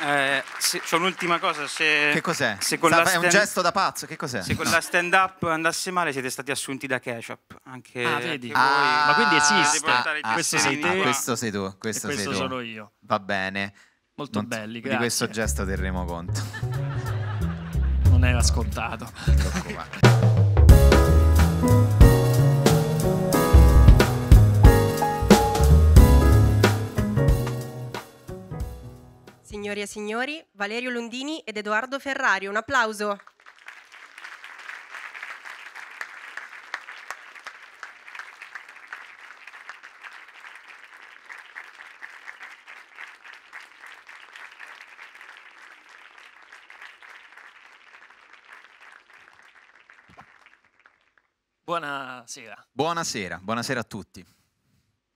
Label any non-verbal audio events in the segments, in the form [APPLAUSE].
Eh, se, c'è un'ultima cosa. Se, che cos'è? Se con Sta, stand, è un gesto da pazzo. Che cos'è? Se con no. la stand up andasse male, siete stati assunti da ketchup. Anche ah, vedi? Ah, ma quindi esiste. Ah, questo sei te. questo sei tu. Questo, questo sei tu. sono io. Va bene. Molto non, belli. Grazie. Di questo gesto terremo conto. non era scontato. Mi [LAUGHS] signori e signori, Valerio Lundini ed Edoardo Ferrari. Un applauso. Buonasera. Buonasera, buonasera a tutti.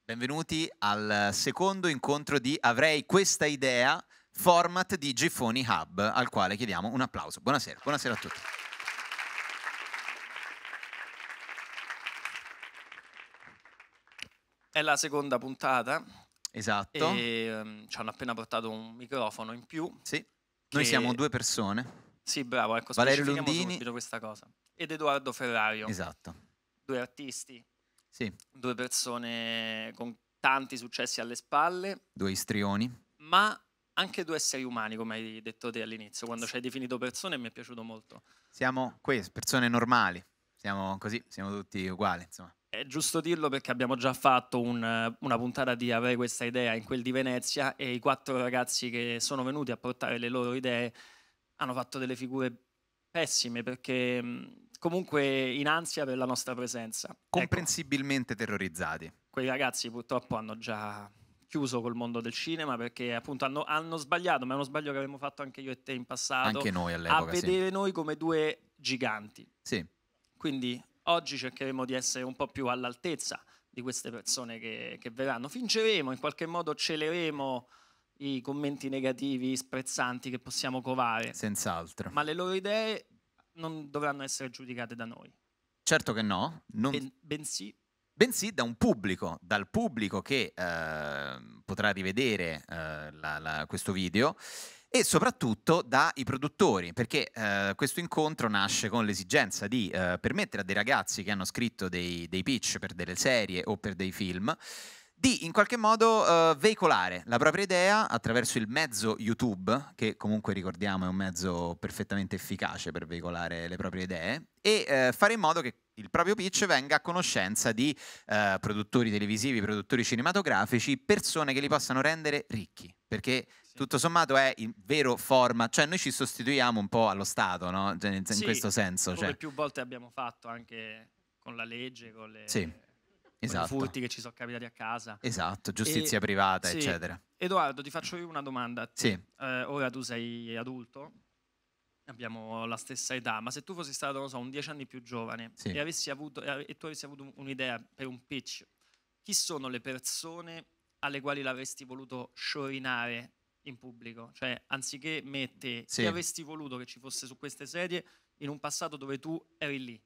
Benvenuti al secondo incontro di Avrei questa idea format di Gifoni Hub, al quale chiediamo un applauso. Buonasera, buonasera a tutti. È la seconda puntata. Esatto. E, um, ci hanno appena portato un microfono in più. Sì. Che... Noi siamo due persone. Sì, bravo, ecco, Valerio Londini questa cosa. Ed Edoardo Ferrario. Esatto. Due artisti. Sì. Due persone con tanti successi alle spalle. Due istrioni. Ma anche due esseri umani, come hai detto te all'inizio, quando ci hai definito persone mi è piaciuto molto. Siamo queste, persone normali, siamo così, siamo tutti uguali, insomma. È giusto dirlo perché abbiamo già fatto un, una puntata di Avrei questa idea in quel di Venezia e i quattro ragazzi che sono venuti a portare le loro idee hanno fatto delle figure pessime perché mm, comunque in ansia per la nostra presenza. Ecco. Comprensibilmente ecco. terrorizzati. Quei ragazzi purtroppo hanno già chiuso col mondo del cinema perché appunto hanno, hanno sbagliato, ma è uno sbaglio che abbiamo fatto anche io e te in passato. Anche noi all'epoca. A vedere sì. noi come due giganti. Sì. Quindi oggi cercheremo di essere un po' più all'altezza di queste persone che, che verranno. Fingeremo, in qualche modo celeremo i commenti negativi, sprezzanti che possiamo covare. Senz'altro. Ma le loro idee non dovranno essere giudicate da noi. Certo che no. Non... Ben, bensì bensì da un pubblico, dal pubblico che eh, potrà rivedere eh, la, la, questo video e soprattutto dai produttori, perché eh, questo incontro nasce con l'esigenza di eh, permettere a dei ragazzi che hanno scritto dei, dei, pitch per delle serie o per dei film di in qualche modo eh, veicolare la propria idea attraverso il mezzo YouTube, che comunque ricordiamo è un mezzo perfettamente efficace per veicolare le proprie idee, e eh, fare in modo che il proprio pitch venga a conoscenza di eh, produttori televisivi, produttori cinematografici, persone che li possano rendere ricchi, perché tutto sommato è il vero format, cioè noi ci sostituiamo un po' allo Stato, no? Cioè, in, in sì, questo senso. Come cioè. più volte abbiamo fatto anche con la legge, con le... Sì esatto. furti che ci sono capitati a casa. Esatto, giustizia e, privata, sì. eccetera. Edoardo, ti faccio io una domanda. Sì. Eh, ora tu sei adulto, abbiamo la stessa età, ma se tu fossi stato, non so, un dieci anni più giovane sì. e, avuto, e tu avessi avuto un'idea per un pitch, chi sono le persone alle quali l'avresti voluto sciorinare in pubblico? Cioè, anziché mettere, sì. chi avresti voluto che ci fosse su queste sedie in un passato dove tu eri lì?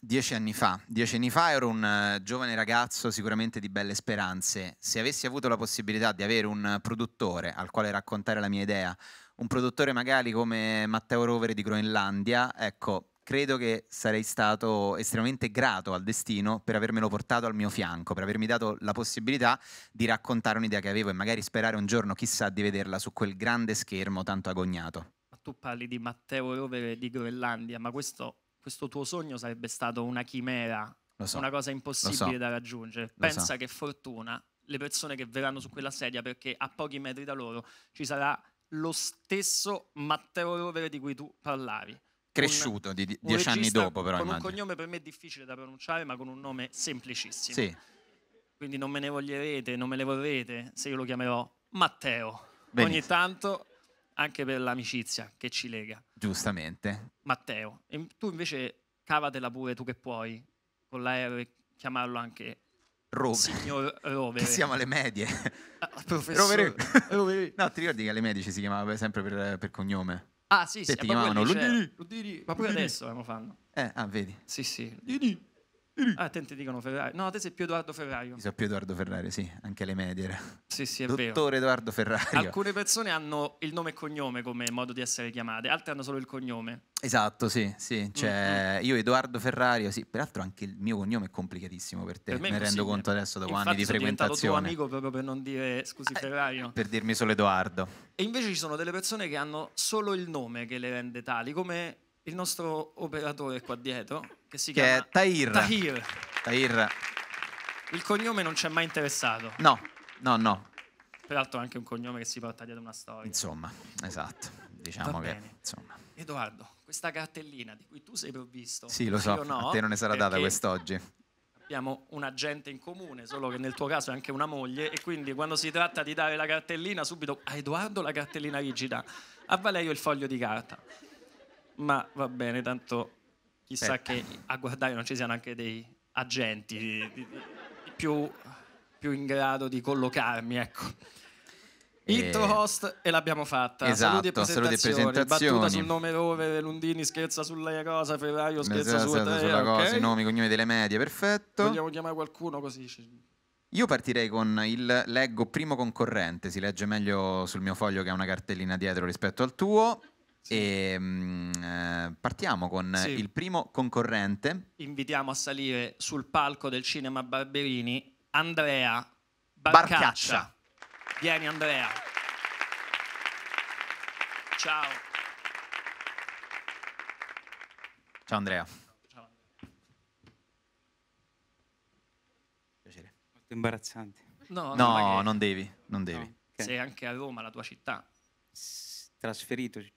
Dieci anni fa. Dieci anni fa ero un eh, giovane ragazzo sicuramente di belle speranze. Se avessi avuto la possibilità di avere un produttore al quale raccontare la mia idea, un produttore magari come Matteo Rovere di Groenlandia, ecco, credo che sarei stato estremamente grato al destino per avermelo portato al mio fianco, per avermi dato la possibilità di raccontare un'idea che avevo e magari sperare un giorno, chissà, di vederla su quel grande schermo tanto agognato. tu parli di Matteo Rovere di Groenlandia, ma questo questo tuo sogno sarebbe stato una chimera, so, una cosa impossibile so, da raggiungere. Pensa so. che fortuna le persone che verranno su quella sedia perché a pochi metri da loro ci sarà lo stesso Matteo Rovere di cui tu parlavi. Cresciuto un, di, di, dieci anni dopo, però. Con immagino. un cognome per me difficile da pronunciare, ma con un nome semplicissimo. Sì. Quindi non me ne voglierete, non me ne vorrete se io lo chiamerò Matteo. Benissimo. Ogni tanto anche per l'amicizia che ci lega. Giustamente. Matteo, e tu invece cavatela pure tu che puoi, con l'aereo e chiamarlo anche Rover. Signor Rover. Che siamo alle medie. Ah, ah professore. Rover. no, ti ricordi che alle medie ci si chiamava sempre per, per cognome? Ah sì, sì. Eh, ti chiamavano Ludiri. Ludiri. Ma pure Ludiri. adesso lo eh, fanno. Eh, ah, vedi. Sì, sì. Ludiri. Ah, te ti dicono Ferrario. No, te sei più Edoardo Ferrario. Sono più Edoardo Ferrario, sì, anche le medie. Sì, sì, è Dottore vero. Dottore Edoardo Ferrario. Alcune persone hanno il nome e cognome come modo di essere chiamate, altre hanno solo il cognome. Esatto, sì, sì. Mm, cioè, mm-hmm. io Edoardo Ferrario, sì, peraltro anche il mio cognome è complicatissimo per te. Per me ne rendo conto adesso dopo Infatti anni di frequentazione. Infatti sono tuo amico proprio per non dire scusi eh, Ferrario. Per dirmi solo Edoardo. E invece ci sono delle persone che hanno solo il nome che le rende tali, come il nostro operatore qua dietro, che si che chiama... È Tahir. Tahir. Tahir. Il cognome non ci è mai interessato. No, no, no. Peraltro è anche un cognome che si porta dietro una storia. Insomma, esatto. Diciamo che... Insomma. Edoardo, questa cartellina di cui tu sei provvisto... Sì, lo so, no, a te non ne sarà data quest'oggi. Abbiamo un agente in comune, solo che nel tuo caso è anche una moglie, e quindi quando si tratta di dare la cartellina, subito a Edoardo la cartellina rigida, a Valerio il foglio di carta ma va bene, tanto chissà Aspetta. che a guardare non ci siano anche dei agenti di, di, di, più, più, in grado di collocarmi, ecco. Intro eh, e... host e l'abbiamo fatta. Esatto, saluti e presentazioni. Saluti e presentazioni. Battuta sul nome Rover, Lundini scherza sulla esatto, cosa, Ferrario scherza sulla, sulla, sulla cosa, i nomi, cognomi delle medie, perfetto. Vogliamo chiamare qualcuno così... Io partirei con il leggo primo concorrente, si legge meglio sul mio foglio che ha una cartellina dietro rispetto al tuo. E, ehm, mh, eh, partiamo con sì. il primo concorrente. Invitiamo a salire sul palco del cinema Barberini Andrea Barcaccia. Barcaccia. Vieni Andrea. Ciao. Ciao Andrea. Piacere. Molto imbarazzante. No, no, no non devi, non devi. No. Okay. Sei anche a Roma, la tua città. Sì trasferitomi.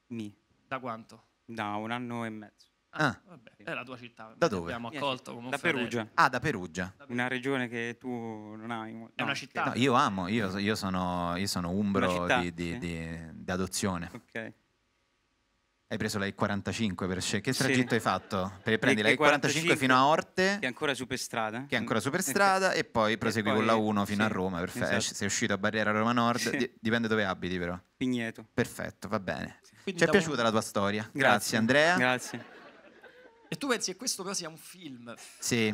Da quanto? Da un anno e mezzo. Ah, ah. Vabbè, è la tua città. Da dove? Abbiamo accolto come ah, da Perugia. Ah, da Perugia. Una regione che tu non hai. No, è una città. No, io amo, io, io, sono, io sono umbro città, di, di, sì. di, di adozione. Ok. Hai preso la E45 per scegliere. Che tragitto hai fatto? prendi la E45 fino a Orte. Che è ancora superstrada. Che è ancora mm. superstrada e, e poi prosegui e poi, con la 1 fino sì, a Roma. Perfetto. Esatto. Sei uscito a Barriera Roma Nord. Sì. Dipende dove abiti però. Pigneto. Perfetto, va bene. Quindi Ci è diciamo piaciuta un... la tua storia. Grazie, Grazie Andrea. Grazie. E tu pensi che questo però sia un film? Sì.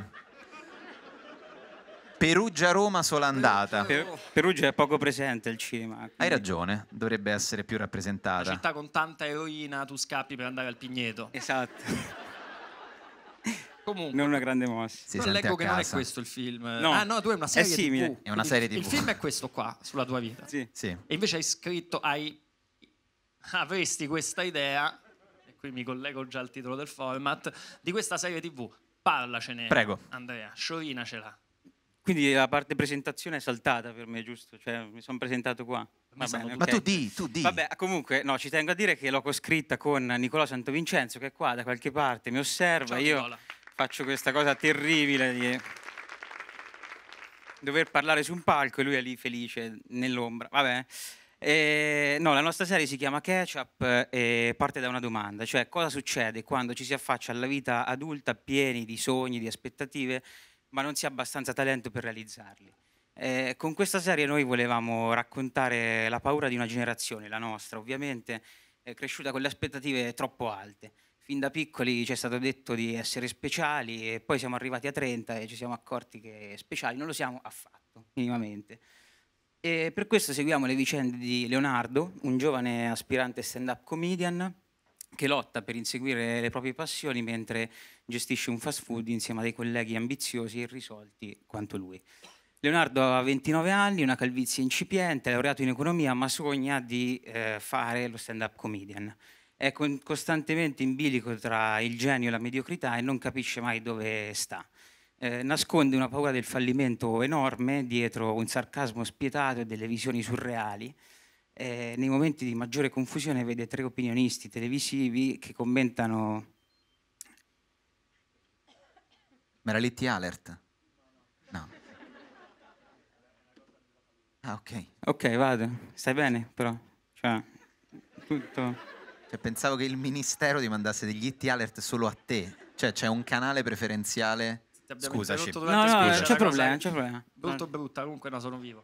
Perugia-Roma solo andata. Per, Perugia è poco presente il cinema. Quindi. Hai ragione, dovrebbe essere più rappresentata. Una città con tanta eroina, tu scappi per andare al Pigneto. Esatto. [LAUGHS] Comunque. Non una grande mossa. Si Però leggo che non è questo il film. No. Ah, no, tu è una serie è simile. TV. È una serie TV. Il, film è questo qua, sulla tua vita. Sì. sì. E invece hai scritto, hai... avresti questa idea, e qui mi collego già al titolo del format, di questa serie TV. Parlacene, Prego. Andrea, Sciorina ce l'ha. Quindi la parte presentazione è saltata per me, giusto? Cioè, mi sono presentato qua. Ma, bene, okay. ma tu di, tu di. Vabbè, comunque, no, ci tengo a dire che l'ho coscritta con Nicolò Santovincenzo, che è qua da qualche parte, mi osserva. Ciao, io Nicola. faccio questa cosa terribile di dover parlare su un palco e lui è lì felice nell'ombra. Vabbè. Eh, no, la nostra serie si chiama Ketchup e parte da una domanda, cioè cosa succede quando ci si affaccia alla vita adulta pieni di sogni, di aspettative ma non si ha abbastanza talento per realizzarli. Eh, con questa serie noi volevamo raccontare la paura di una generazione, la nostra ovviamente, cresciuta con le aspettative troppo alte. Fin da piccoli ci è stato detto di essere speciali e poi siamo arrivati a 30 e ci siamo accorti che speciali non lo siamo affatto, minimamente. E per questo seguiamo le vicende di Leonardo, un giovane aspirante stand-up comedian che lotta per inseguire le proprie passioni mentre gestisce un fast food insieme a dei colleghi ambiziosi e irrisolti quanto lui. Leonardo ha 29 anni, una calvizie incipiente, è laureato in economia, ma sogna di eh, fare lo stand-up comedian. È con costantemente in bilico tra il genio e la mediocrità e non capisce mai dove sta. Eh, nasconde una paura del fallimento enorme dietro un sarcasmo spietato e delle visioni surreali eh, nei momenti di maggiore confusione vede tre opinionisti televisivi che commentano... Meralitti Alert? No. Ah, ok. Ok, vado. Stai bene, però? Cioè, tutto... Cioè, pensavo che il ministero ti mandasse degli IT alert solo a te. Cioè, c'è un canale preferenziale... Scusaci. No, no, eh, c'è problema, c'è problema. Brutto brutta, comunque no, sono vivo.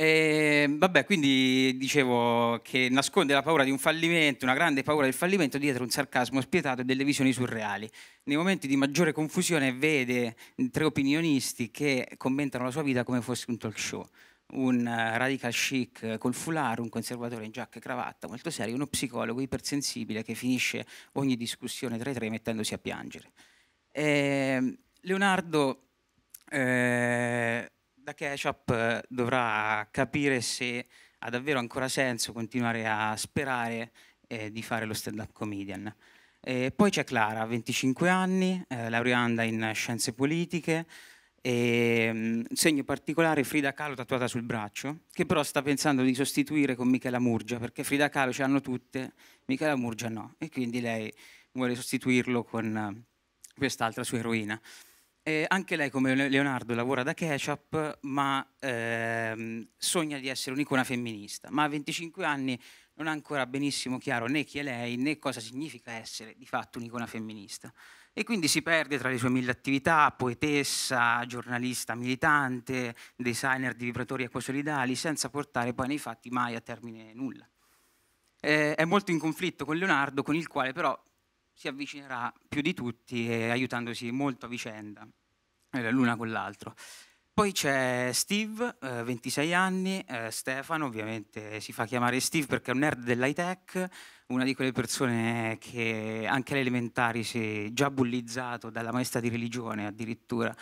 E, ehm, vabbè, quindi dicevo che nasconde la paura di un fallimento, una grande paura del fallimento dietro un sarcasmo spietato e delle visioni surreali. Nei momenti di maggiore confusione vede tre opinionisti che commentano la sua vita come fosse un talk show. Un eh, radical chic col foulard, un conservatore in giacca e cravatta, molto serio, uno psicologo ipersensibile che finisce ogni discussione tra i tre mettendosi a piangere. E ehm, Leonardo eh, da Ketchup eh, dovrà capire se ha davvero ancora senso continuare a sperare eh, di fare lo stand-up comedian. E poi c'è Clara, 25 anni, eh, laureanda in scienze politiche, e, um, segno particolare Frida Kahlo tatuata sul braccio, che però sta pensando di sostituire con Michela Murgia, perché Frida Kahlo ce l'hanno tutte, Michela Murgia no, e quindi lei vuole sostituirlo con uh, quest'altra sua eroina. Eh, anche lei, come Leonardo, lavora da Ketchup, ma ehm, sogna di essere un'icona femminista, ma a 25 anni non ha ancora benissimo chiaro né chi è lei né cosa significa essere di fatto un'icona femminista. E quindi si perde tra le sue mille attività, poetessa, giornalista militante, designer di vibratori acquasolidali, senza portare poi nei fatti mai a termine nulla. Eh, è molto in conflitto con Leonardo, con il quale però si avvicinerà più di tutti e eh, aiutandosi molto a vicenda eh, l'una con l'altro. Poi c'è Steve, eh, 26 anni, eh, Stefano ovviamente si fa chiamare Steve perché è un nerd dell'high tech, una di quelle persone che anche alle elementari si è già bullizzato dalla maestra di religione addirittura.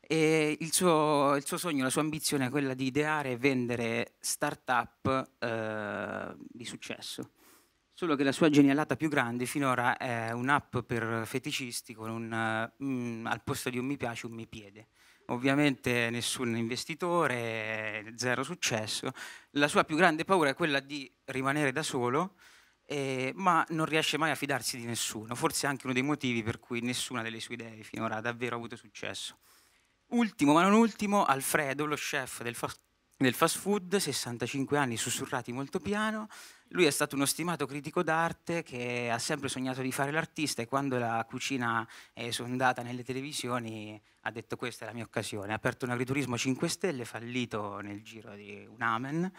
E il suo, il suo sogno, la sua ambizione è quella di ideare e vendere start-up eh, di successo. Solo che la sua genialata più grande finora è un'app per feticisti con un, eh, mm, al posto di un mi piace un mi piede. Ovviamente nessun investitore, zero successo. La sua più grande paura è quella di rimanere da solo, eh, ma non riesce mai a fidarsi di nessuno. Forse è anche uno dei motivi per cui nessuna delle sue idee finora ha davvero avuto successo. Ultimo ma non ultimo, Alfredo, lo chef del fast nel fast food, 65 anni, sussurrati molto piano. Lui è stato uno stimato critico d'arte che ha sempre sognato di fare l'artista e quando la cucina è sondata nelle televisioni ha detto questa è la mia occasione. Ha aperto un agriturismo 5 stelle, fallito nel giro di un amen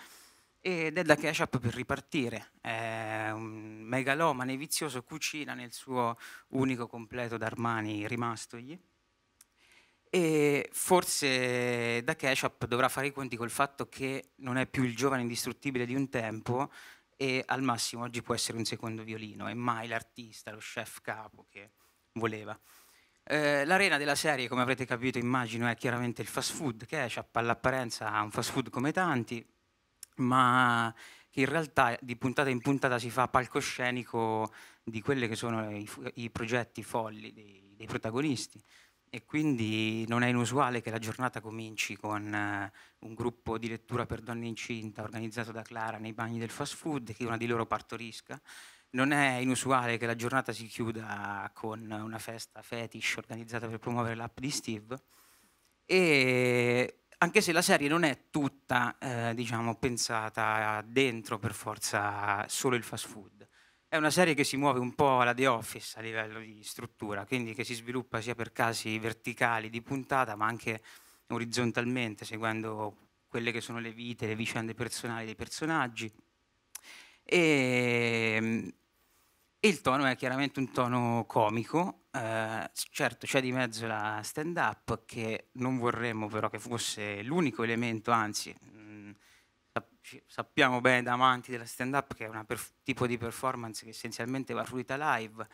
ed è da cash up per ripartire. È un megalomane vizioso, cucina nel suo unico completo d'armani rimastogli e forse da Ketchup dovrà fare i conti col fatto che non è più il giovane indistruttibile di un tempo e al massimo oggi può essere un secondo violino e mai l'artista, lo chef capo che voleva. Eh, l'arena della serie, come avrete capito, immagino, è chiaramente il fast food. Ketchup all'apparenza ha un fast food come tanti, ma che in realtà di puntata in puntata si fa palcoscenico di quelli che sono i, i progetti folli dei, dei protagonisti e quindi non è inusuale che la giornata cominci con uh, un gruppo di lettura per donne incinta organizzato da Clara nei bagni del fast food e che una di loro partorisca. Non è inusuale che la giornata si chiuda con una festa fetish organizzata per promuovere l'app di Steve. E anche se la serie non è tutta, eh, diciamo, pensata dentro per forza solo il fast food. È una serie che si muove un po' alla The Office a livello di struttura, quindi che si sviluppa sia per casi verticali di puntata, ma anche orizzontalmente, seguendo quelle che sono le vite, le vicende personali dei personaggi. E, ehm, il tono è chiaramente un tono comico, eh, certo c'è di mezzo la stand-up che non vorremmo però che fosse l'unico elemento, anzi sappiamo bene da amanti della stand-up che è un tipo di performance che essenzialmente va fruita live,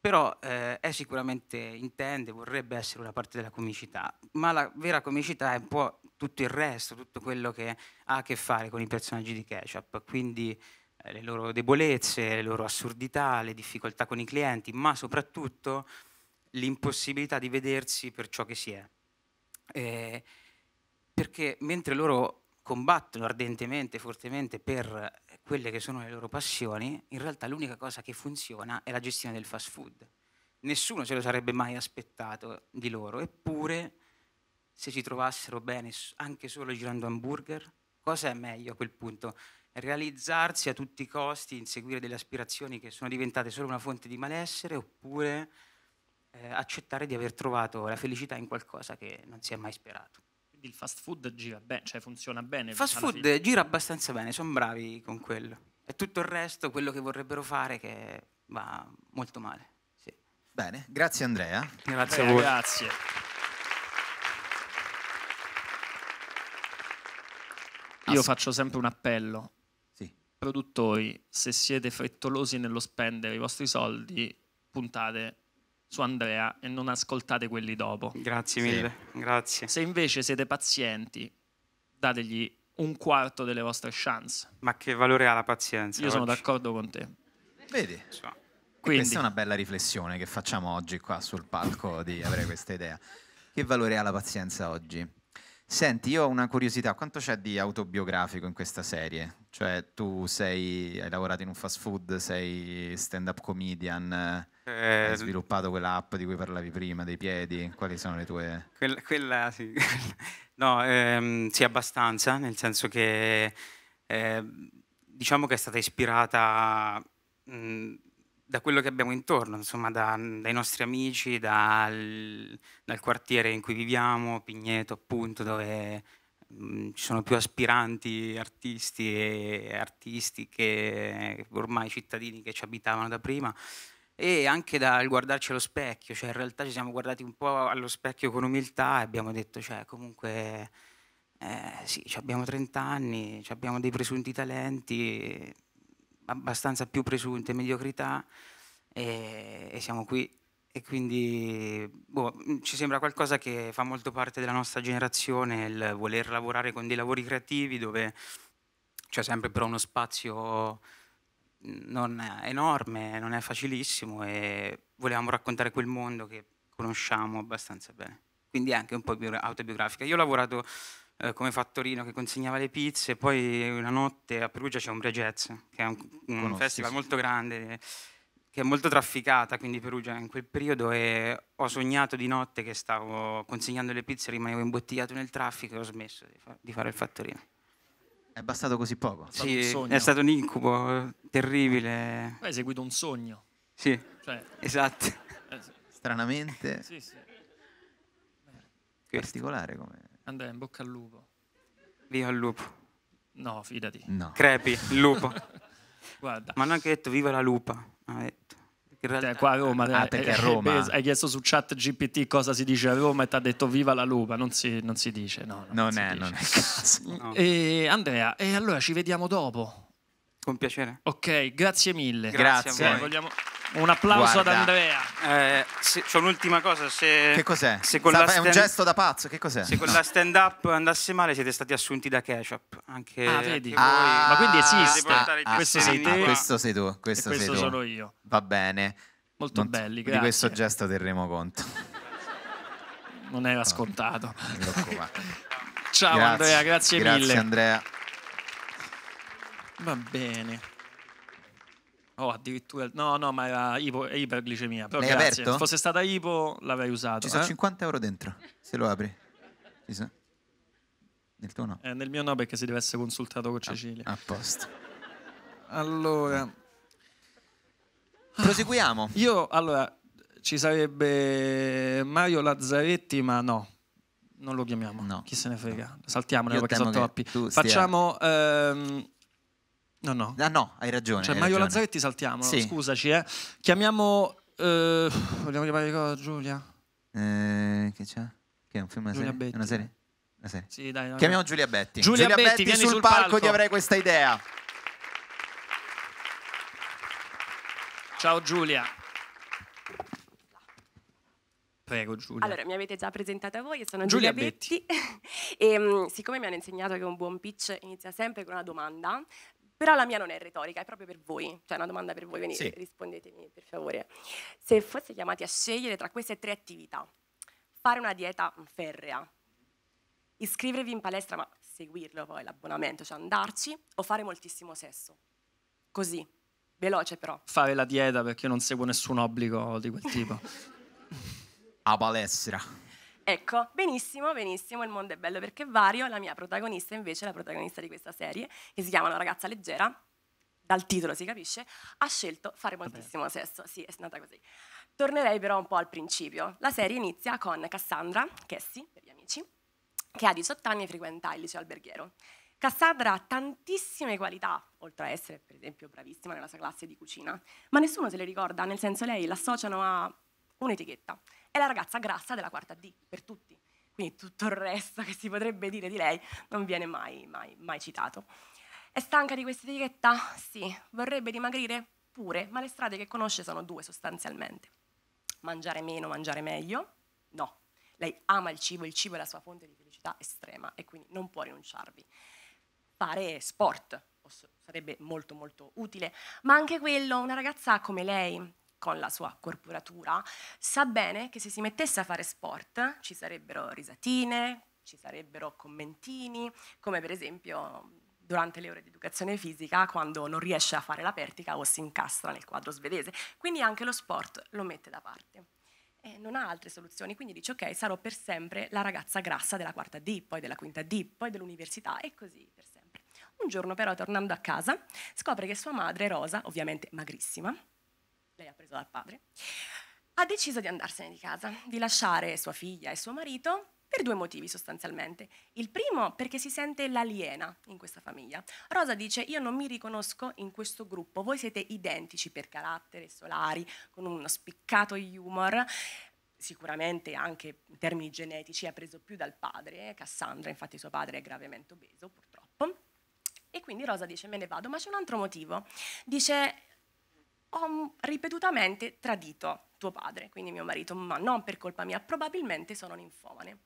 però eh, è sicuramente intende, vorrebbe essere una parte della comicità, ma la vera comicità è un po' tutto il resto, tutto quello che ha a che fare con i personaggi di Ketchup, quindi eh, le loro debolezze, le loro assurdità, le difficoltà con i clienti, ma soprattutto l'impossibilità di vedersi per ciò che si è. Eh, perché mentre loro combattono ardentemente, fortemente per quelle che sono le loro passioni, in realtà l'unica cosa che funziona è la gestione del fast food. Nessuno ce lo sarebbe mai aspettato di loro, eppure se si trovassero bene anche solo girando hamburger, cosa è meglio a quel punto? Realizzarsi a tutti i costi, inseguire delle aspirazioni che sono diventate solo una fonte di malessere oppure eh, accettare di aver trovato la felicità in qualcosa che non si è mai sperato il fast food gira bene, cioè funziona bene. Il fast food fine. gira abbastanza bene, sono bravi con quello. E tutto il resto, quello che vorrebbero fare, che va molto male. Sì. Bene, grazie Andrea. Grazie Beh, a voi. Grazie. Ah, Io faccio sempre un appello. Sì. Produttori, se siete frettolosi nello spendere i vostri soldi, puntate su Andrea e non ascoltate quelli dopo. Grazie mille, sì. grazie. Se invece siete pazienti, dategli un quarto delle vostre chance. Ma che valore ha la pazienza? Io oggi? sono d'accordo con te. Vedi? So. Quindi. Questa è una bella riflessione che facciamo oggi qua sul palco di avere questa idea. Che valore ha la pazienza oggi? Senti, io ho una curiosità, quanto c'è di autobiografico in questa serie? Cioè tu sei, hai lavorato in un fast food, sei stand-up comedian, hai eh, sviluppato quell'app di cui parlavi prima, dei piedi, quali sono le tue... Quella, quella sì, [LAUGHS] no, ehm, sì, abbastanza, nel senso che eh, diciamo che è stata ispirata mh, mm, da quello che abbiamo intorno, insomma da, dai nostri amici, dal, dal, quartiere in cui viviamo, Pigneto appunto, dove mh, mm, ci sono più aspiranti artisti e artisti che ormai cittadini che ci abitavano da prima e anche dal guardarci allo specchio, cioè in realtà ci siamo guardati un po' allo specchio con umiltà e abbiamo detto, cioè comunque eh, sì, abbiamo 30 anni, abbiamo dei presunti talenti, abbastanza più presunte mediocrità e, e siamo qui e quindi boh, mm, ci sembra qualcosa che fa molto parte della nostra generazione il voler lavorare con dei lavori creativi dove c'è sempre però uno spazio non è enorme, non è facilissimo e volevamo raccontare quel mondo che conosciamo abbastanza bene. Quindi è anche un po' autobiografica. Io ho lavorato eh, come fattorino che consegnava le pizze, poi una notte a Perugia c'è Umbria Jazz, che è un, un festival sì. molto grande, che è molto trafficata, quindi Perugia in quel periodo, e ho sognato di notte che stavo consegnando le pizze, rimanevo imbottigliato nel traffico e ho smesso di, fa di fare il fattorino. È bastato così poco. È sì, è stato un incubo eh, terribile. Hai eseguito un sogno. Sì, cioè, esatto. Eh, Stranamente. [LAUGHS] Sì, sì. Particolare come... Andrea, in bocca al lupo. Viva il lupo. No, fidati. No. Crepi, il lupo. [LAUGHS] Guarda. Ma non anche detto viva la lupa. In realtà, cioè, qua a Roma, ah, perché è eh, Roma. Eh, hai chiesto su chat GPT cosa si dice a Roma e ti ha detto viva la lupa, non si, non si dice, no. Non, non, è, dice. non è, caso. [LAUGHS] No. E Andrea, e allora ci vediamo dopo. Con piacere. Ok, grazie mille. Grazie. Eh, grazie. Un applauso Guarda. ad Andrea. Eh, se, c'è un'ultima cosa. Se, che cos'è? Se Stava, stand, è un gesto da pazzo. Che cos'è? Se quella no. stand up andasse male, siete stati assunti da ketchup. Anche ah, vedi. Ah, ma quindi ah, esiste. Ah, questo sei te. Questo sei tu. Questo, questo sei tu. sono io. Va bene. Molto non, belli. Grazie. Di questo gesto terremo conto. Non era scontato. No, ah, Ciao grazie. Andrea, grazie, grazie mille. Grazie Andrea. Va bene. Oh, addirittura. No, no, ma era, ipo, iperglicemia. Però L'hai grazie. aperto? Se fosse stata ipo, l'avrei usato. Ci eh? 50 euro dentro, se lo apri. So. Nel tuo no? Eh, nel mio no, perché si deve essere consultato con ah, Cecilia. A, a posto. Allora. Proseguiamo. [SIGHS] Io, allora, ci sarebbe Mario Lazzaretti, ma no. Non lo chiamiamo. No. Chi se ne frega. Saltiamone perché sono troppi. Facciamo... Ehm, No, no. Ah no, hai ragione. Cioè, hai Mario Lazzaretti saltiamo, sì. scusaci, eh. Chiamiamo... Eh, vogliamo chiamare Giulia? Eh, che c'è? Che è un film, una Giulia serie? Una serie? Una serie. Sì, dai, no, Chiamiamo Giulia Betti. Giulia, Giulia Betti, Betti sul, sul palco, di Avrei Questa Idea. Ciao Giulia. Prego Giulia. Allora, mi avete già presentata voi, io sono Giulia, Giulia Betti. Betti. [LAUGHS] e, mm, siccome mi hanno insegnato che un buon pitch inizia sempre con una domanda, però la mia non è retorica, è proprio per voi, cioè una domanda per voi, venite, sì. rispondetemi per favore. Se fosse chiamati a scegliere tra queste tre attività, fare una dieta ferrea, iscrivervi in palestra ma seguirlo poi l'abbonamento, cioè andarci, o fare moltissimo sesso. Così, veloce però. Fare la dieta perché io non seguo nessun obbligo di quel tipo. [LAUGHS] a palestra. Ecco, benissimo, benissimo, il mondo è bello perché vario, la mia protagonista invece, la protagonista di questa serie, che si chiama La ragazza leggera, dal titolo si capisce, ha scelto fare moltissimo sesso, sì, è nata così. Tornerei però un po' al principio. La serie inizia con Cassandra, Cassie per gli amici, che ha 18 anni e frequenta il liceo alberghiero. Cassandra ha tantissime qualità, oltre a essere per esempio bravissima nella sua classe di cucina, ma nessuno se le ricorda, nel senso lei l'associano a un'etichetta è la ragazza grassa della quarta D, per tutti. Quindi tutto il resto che si potrebbe dire di lei non viene mai, mai, mai citato. È stanca di questa etichetta? Sì. Vorrebbe dimagrire? Pure, ma le strade che conosce sono due sostanzialmente. Mangiare meno, mangiare meglio? No. Lei ama il cibo, il cibo è la sua fonte di felicità estrema e quindi non può rinunciarvi. Fare sport, sarebbe molto molto utile, ma anche quello, una ragazza come lei con la sua corporatura, sa bene che se si mettesse a fare sport ci sarebbero risatine, ci sarebbero commentini, come per esempio durante le ore di educazione fisica quando non riesce a fare la pertica o si incastra nel quadro svedese. Quindi anche lo sport lo mette da parte. E non ha altre soluzioni, quindi dice ok, sarò per sempre la ragazza grassa della quarta D, poi della quinta D, poi dell'università e così per sempre. Un giorno però tornando a casa scopre che sua madre, Rosa, ovviamente magrissima, lei ha preso dal padre, ha deciso di andarsene di casa, di lasciare sua figlia e suo marito per due motivi sostanzialmente. Il primo perché si sente l'aliena in questa famiglia. Rosa dice io non mi riconosco in questo gruppo, voi siete identici per carattere, solari, con uno spiccato humor, sicuramente anche in termini genetici ha preso più dal padre, eh, Cassandra, infatti suo padre è gravemente obeso purtroppo. E quindi Rosa dice me ne vado, ma c'è un altro motivo. Dice ho mm, ripetutamente tradito tuo padre, quindi mio marito, ma non per colpa mia, probabilmente sono ninfomane.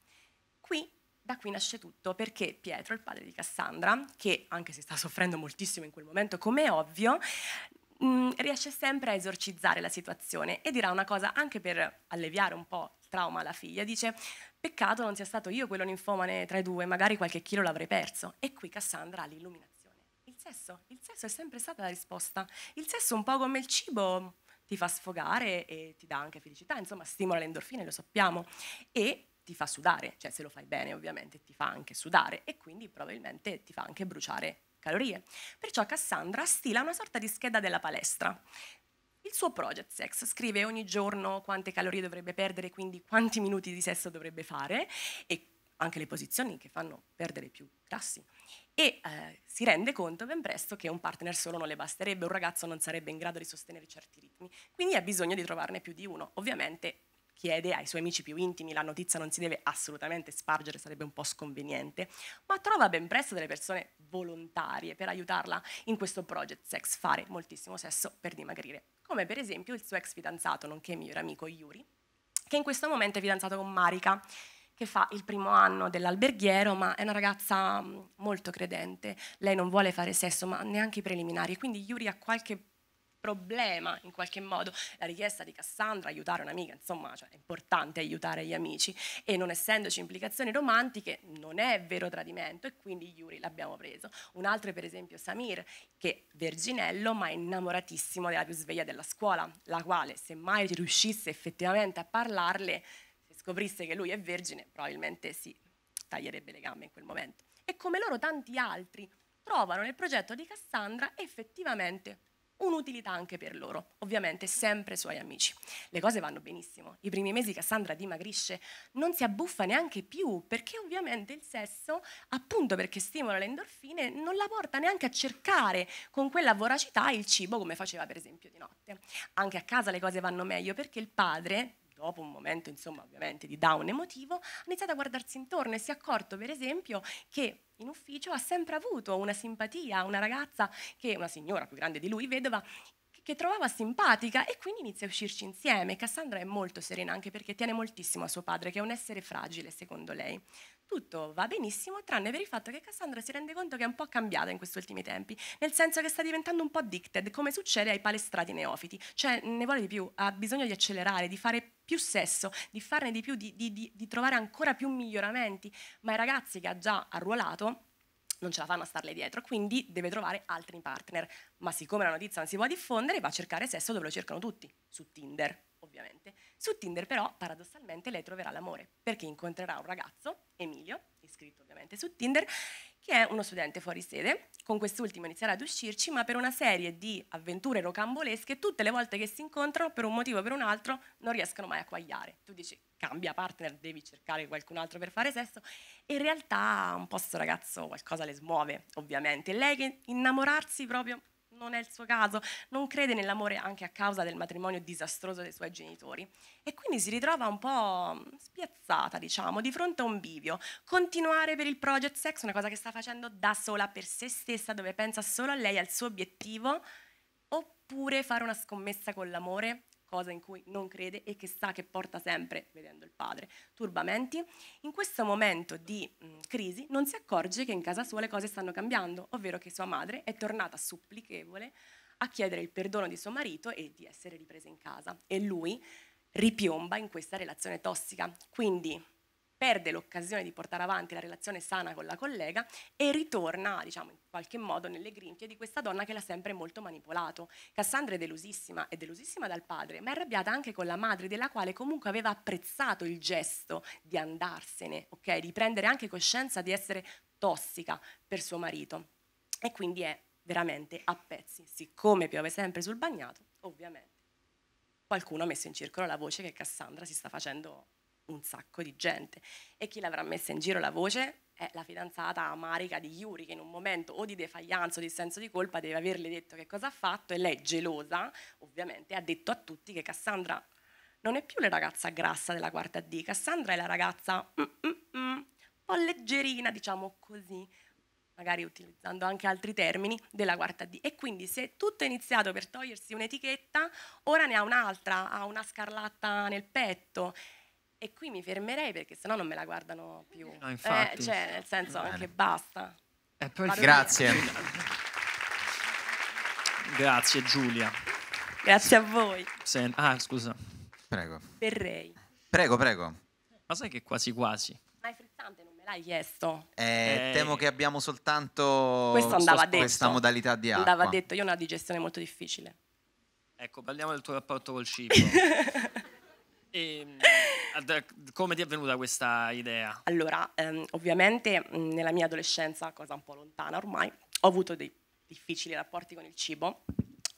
Qui, da qui nasce tutto, perché Pietro, il padre di Cassandra, che anche se sta [LAUGHS] soffrendo moltissimo in quel momento, come è ovvio, mh, mm, riesce sempre a esorcizzare la situazione e dirà una cosa anche per alleviare un po' il trauma alla figlia, dice peccato non sia stato io quello ninfomane tra i due, magari qualche chilo l'avrei perso. E qui Cassandra ha l'illuminazione sesso, il sesso è sempre stata la risposta. Il sesso un po' come il cibo ti fa sfogare e ti dà anche felicità, insomma stimola le endorfine, lo sappiamo, e ti fa sudare, cioè se lo fai bene ovviamente ti fa anche sudare e quindi probabilmente ti fa anche bruciare calorie. Perciò Cassandra stila una sorta di scheda della palestra. Il suo project sex scrive ogni giorno quante calorie dovrebbe perdere, quindi quanti minuti di sesso dovrebbe fare e anche le posizioni che fanno perdere più grassi e eh, si rende conto ben presto che un partner solo non le basterebbe, un ragazzo non sarebbe in grado di sostenere certi ritmi, quindi ha bisogno di trovarne più di uno. Ovviamente chiede ai suoi amici più intimi, la notizia non si deve assolutamente spargere, sarebbe un po' sconveniente, ma trova ben presto delle persone volontarie per aiutarla in questo project sex, fare moltissimo sesso per dimagrire, come per esempio il suo ex fidanzato, nonché mio amico Yuri, che in questo momento è fidanzato con Marika, che fa il primo anno dell'alberghiero, ma è una ragazza mm, molto credente. Lei non vuole fare sesso, ma neanche i preliminari. Quindi Yuri ha qualche problema in qualche modo. La richiesta di Cassandra, aiutare un'amica, insomma, cioè, è importante aiutare gli amici. E non essendoci implicazioni romantiche, non è vero tradimento e quindi Yuri l'abbiamo preso. Un altro è per esempio Samir, che è verginello ma è innamoratissimo della più sveglia della scuola, la quale se mai riuscisse effettivamente a parlarle scoprisse che lui è vergine, probabilmente si taglierebbe le gambe in quel momento. E come loro tanti altri trovano nel progetto di Cassandra effettivamente un'utilità anche per loro, ovviamente sempre suoi amici. Le cose vanno benissimo, i primi mesi Cassandra dimagrisce, non si abbuffa neanche più, perché ovviamente il sesso, appunto perché stimola le endorfine, non la porta neanche a cercare con quella voracità il cibo come faceva per esempio di notte. Anche a casa le cose vanno meglio perché il padre dopo un momento insomma ovviamente di down emotivo, ha iniziato a guardarsi intorno e si è accorto per esempio che in ufficio ha sempre avuto una simpatia, una ragazza che, una signora più grande di lui, vedova, che trovava simpatica e quindi inizia a uscirci insieme. Cassandra è molto serena anche perché tiene moltissimo a suo padre, che è un essere fragile secondo lei. Tutto va benissimo, tranne per il fatto che Cassandra si rende conto che è un po' cambiata in questi ultimi tempi, nel senso che sta diventando un po' addicted, come succede ai palestrati neofiti, cioè ne vuole di più, ha bisogno di accelerare, di fare più sesso, di farne di più, di, di, di, di trovare ancora più miglioramenti, ma i ragazzi che ha già arruolato non ce la fanno a starle dietro, quindi deve trovare altri partner. Ma siccome la notizia non si può diffondere, va a cercare sesso dove lo cercano tutti, su Tinder, ovviamente. Su Tinder però, paradossalmente, lei troverà l'amore, perché incontrerà un ragazzo, Emilio, iscritto ovviamente su Tinder, che è uno studente fuori sede. Con quest'ultimo inizierà ad uscirci, ma per una serie di avventure rocambolesche, tutte le volte che si incontrano, per un motivo o per un altro, non riescono mai a quagliare. Tu dici, cambia partner, devi cercare qualcun altro per fare sesso. E in realtà un po' sto ragazzo qualcosa le smuove, ovviamente. Lei che innamorarsi proprio non è il suo caso, non crede nell'amore anche a causa del matrimonio disastroso dei suoi genitori e quindi si ritrova un po' spiazzata, diciamo, di fronte a un bivio. Continuare per il project sex, una cosa che sta facendo da sola per se stessa, dove pensa solo a lei, e al suo obiettivo, oppure fare una scommessa con l'amore cosa in cui non crede e che sa che porta sempre, vedendo il padre, turbamenti, in questo momento di mh, mm, crisi non si accorge che in casa sua le cose stanno cambiando, ovvero che sua madre è tornata supplichevole a chiedere il perdono di suo marito e di essere ripresa in casa. E lui ripiomba in questa relazione tossica. Quindi perde l'occasione di portare avanti la relazione sana con la collega e ritorna, diciamo, in qualche modo nelle grinfie di questa donna che l'ha sempre molto manipolato. Cassandra è delusissima, è delusissima dal padre, ma è arrabbiata anche con la madre, della quale comunque aveva apprezzato il gesto di andarsene, ok? Di prendere anche coscienza di essere tossica per suo marito. E quindi è veramente a pezzi. Siccome piove sempre sul bagnato, ovviamente qualcuno ha messo in circolo la voce che Cassandra si sta facendo un sacco di gente. E chi l'avrà messa in giro la voce? È la fidanzata amarica di Yuri che in un momento o di defaianza o di senso di colpa deve averle detto che cosa ha fatto e lei gelosa ovviamente ha detto a tutti che Cassandra non è più la ragazza grassa della quarta D, Cassandra è la ragazza un po' leggerina diciamo così, magari utilizzando anche altri termini, della quarta D. E quindi se tutto è iniziato per togliersi un'etichetta, ora ne ha un'altra, ha una scarlatta nel petto e qui mi fermerei perché sennò non me la guardano più. No, eh, infatti. Eh, cioè, nel senso, Bene. anche basta. Grazie. Grazie Giulia. Grazie a voi. Sen- ah, scusa. Prego. Verrei. Prego, prego. Ma sai che quasi quasi. Ma è frizzante, non me l'hai chiesto. Eh, eh. Temo che abbiamo soltanto so, questa modalità di acqua. Andava detto, io ho una digestione molto difficile. Ecco, parliamo del tuo rapporto col cibo. [LAUGHS] e, ehm, come ti è venuta questa idea? Allora, ehm, ovviamente nella mia adolescenza, cosa un po' lontana ormai, ho avuto dei difficili rapporti con il cibo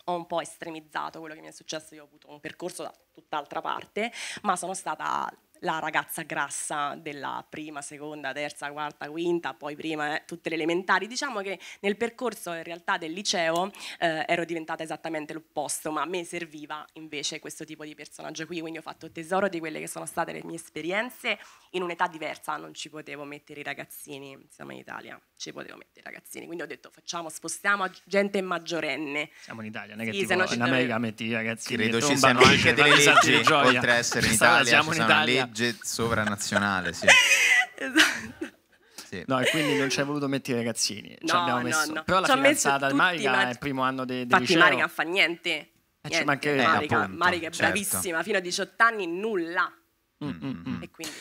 ho un po' estremizzato quello che mi è successo, io ho avuto un percorso da tutt'altra parte, ma sono stata la ragazza grassa della prima, seconda, terza, quarta, quinta, poi prima eh, tutte le elementari. Diciamo che nel percorso in realtà del liceo eh, ero diventata esattamente l'opposto, ma a me serviva invece questo tipo di personaggio qui, quindi ho fatto tesoro di quelle che sono state le mie esperienze in un'età diversa, non ci potevo mettere i ragazzini, siamo in Italia ci potevo mettere i ragazzini. Quindi ho detto facciamo, spostiamo gente maggiorenne. Siamo in Italia, non è che sì, tipo, in America metti i ragazzini Credo ci siano anche [LAUGHS] delle leggi, oltre a essere in Italia, siamo ci in una legge sovranazionale, sì. [LAUGHS] esatto. Sì. No, e quindi non ci hai voluto mettere i ragazzini. Ci no, abbiamo messo. No, no. Però la ci fidanzata del Marica ma... è il primo anno di, di Infatti Marica fa niente. Eh, niente. Eh, Marica, Marica è certo. bravissima, fino a 18 anni nulla. Mm, mm, mm. E quindi...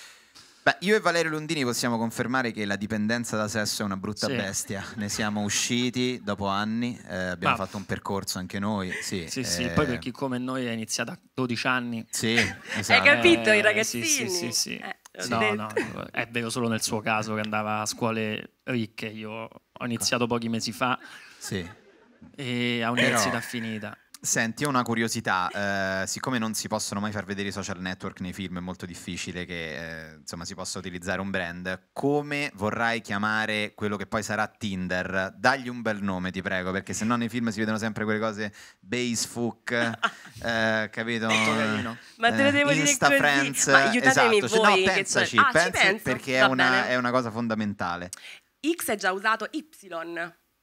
Beh, io e Valerio Lundini possiamo confermare che la dipendenza da sesso è una brutta sì. bestia. Ne siamo usciti dopo anni, eh, abbiamo Ma... fatto un percorso anche noi. Sì, sì, eh... sì, poi per chi come noi è iniziato a 12 anni. Sì, eh, esatto. Hai capito eh, i ragazzini? Sì, sì, sì. Eh, no, detto. no, è vero solo nel suo caso che andava a scuole ricche. Io ho iniziato pochi mesi fa. Sì. E a un'università Però... finita. Senti, ho una curiosità, eh, siccome non si possono mai far vedere i social network nei film, è molto difficile che eh, insomma, si possa utilizzare un brand, come vorrai chiamare quello che poi sarà Tinder? Dagli un bel nome, ti prego, perché se no nei film si vedono sempre quelle cose base [LAUGHS] eh, capito? Ma te le eh, devo Insta dire friends, così. Ma aiutatemi esatto. voi. No, pensaci, ah, pensaci perché è una, è una, cosa fondamentale. X è già usato Y.